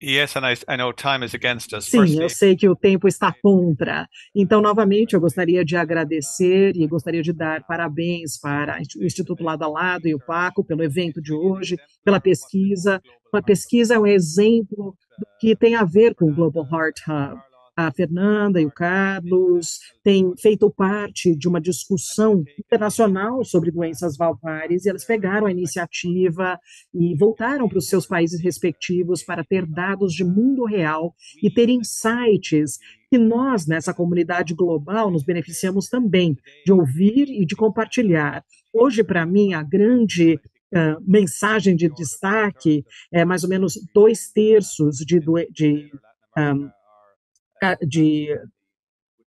Yes, and I, I know time is against us. Sim, eu sei que o tempo está contra. Então, novamente, eu gostaria de agradecer e gostaria de dar parabéns para o Instituto Lado a Lado e o Paco pelo evento de hoje, pela pesquisa. Uma pesquisa é um exemplo do que tem a ver com o Global Heart Hub a Fernanda e o Carlos têm feito parte de uma discussão internacional sobre doenças valpares e elas pegaram a iniciativa e voltaram para os seus países respectivos para ter dados de mundo real e ter insights que nós, nessa comunidade global, nos beneficiamos também de ouvir e de compartilhar. Hoje, para mim, a grande Uh, mensagem de destaque é mais ou menos dois terços de, de um, de,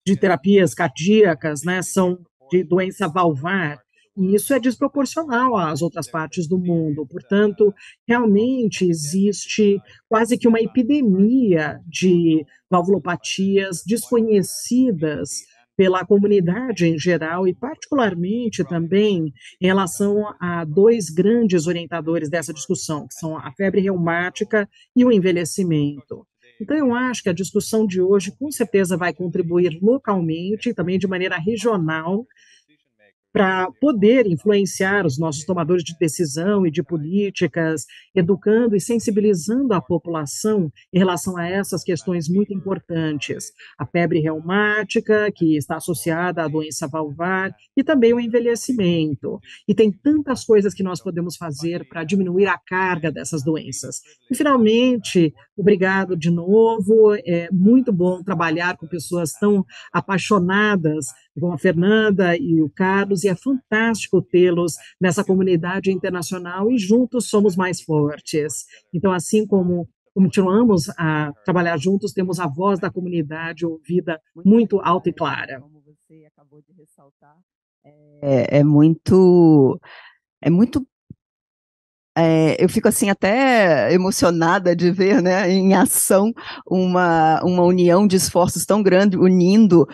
de terapias cardíacas, né, são de doença valvar, e isso é desproporcional às outras partes do mundo. Portanto, realmente existe quase que uma epidemia de valvulopatias desconhecidas pela comunidade em geral e particularmente também em relação a dois grandes orientadores dessa discussão, que são a febre reumática e o envelhecimento. Então, eu acho que a discussão de hoje, com certeza, vai contribuir localmente e também de maneira regional para poder influenciar os nossos tomadores de decisão e de políticas, educando e sensibilizando a população em relação a essas questões muito importantes. A febre reumática, que está associada à doença valvar, e também o envelhecimento. E tem tantas coisas que nós podemos fazer para diminuir a carga dessas doenças. E, finalmente, Obrigado de novo. É muito bom trabalhar com pessoas tão apaixonadas como a Fernanda e o Carlos, e é fantástico tê-los nessa comunidade internacional e juntos somos mais fortes. Então, assim como continuamos a trabalhar juntos, temos a voz da comunidade ouvida muito alta e clara. Como você acabou de ressaltar, é, é, é muito é muito é, eu fico assim até emocionada de ver, né, em ação uma, uma união de esforços tão grande, unindo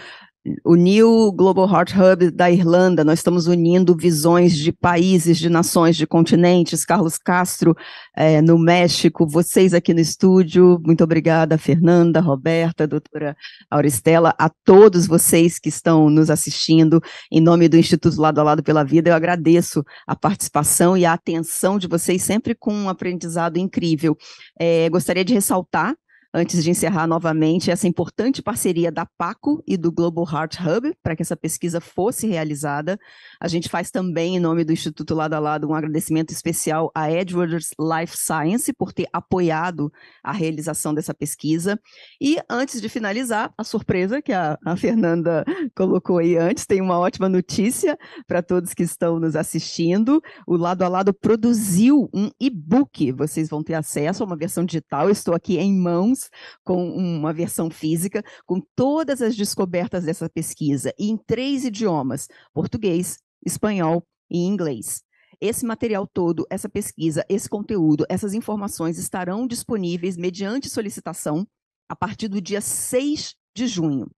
o New Global Heart Hub da Irlanda, nós estamos unindo visões de países, de nações, de continentes. Carlos Castro, é, no México, vocês aqui no estúdio. Muito obrigada, Fernanda, Roberta, doutora Auristela, a todos vocês que estão nos assistindo. Em nome do Instituto Lado a Lado pela Vida, eu agradeço a participação e a atenção de vocês, sempre com um aprendizado incrível. É, gostaria de ressaltar antes de encerrar novamente essa importante parceria da PACO e do Global Heart Hub para que essa pesquisa fosse realizada. A gente faz também, em nome do Instituto Lado a Lado, um agradecimento especial a Edwards Life Science por ter apoiado a realização dessa pesquisa. E antes de finalizar, a surpresa que a, a Fernanda colocou aí antes, tem uma ótima notícia para todos que estão nos assistindo. O Lado a Lado produziu um e-book. Vocês vão ter acesso a uma versão digital. Eu estou aqui em mãos com uma versão física, com todas as descobertas dessa pesquisa, e em três idiomas: português, espanhol e inglês. Esse material todo, essa pesquisa, esse conteúdo, essas informações estarão disponíveis mediante solicitação a partir do dia 6 de junho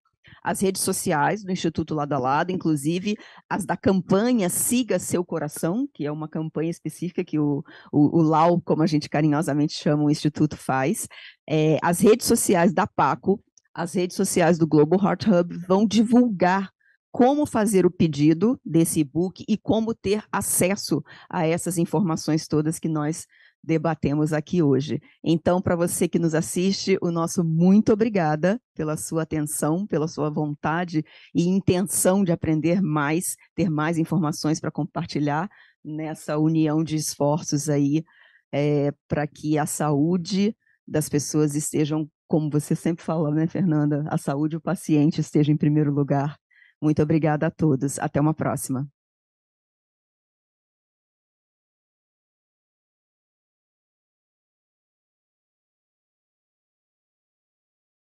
as redes sociais do Instituto Lado a Lado, inclusive as da campanha Siga Seu Coração, que é uma campanha específica que o, o, o LAU, como a gente carinhosamente chama, o Instituto faz, é, as redes sociais da PACO, as redes sociais do Global Heart Hub vão divulgar como fazer o pedido desse e-book e como ter acesso a essas informações todas que nós debatemos aqui hoje. Então, para você que nos assiste, o nosso muito obrigada pela sua atenção, pela sua vontade e intenção de aprender mais, ter mais informações para compartilhar nessa união de esforços aí é, para que a saúde das pessoas estejam, como você sempre falou, né, Fernanda? A saúde do paciente esteja em primeiro lugar. Muito obrigada a todos. Até uma próxima.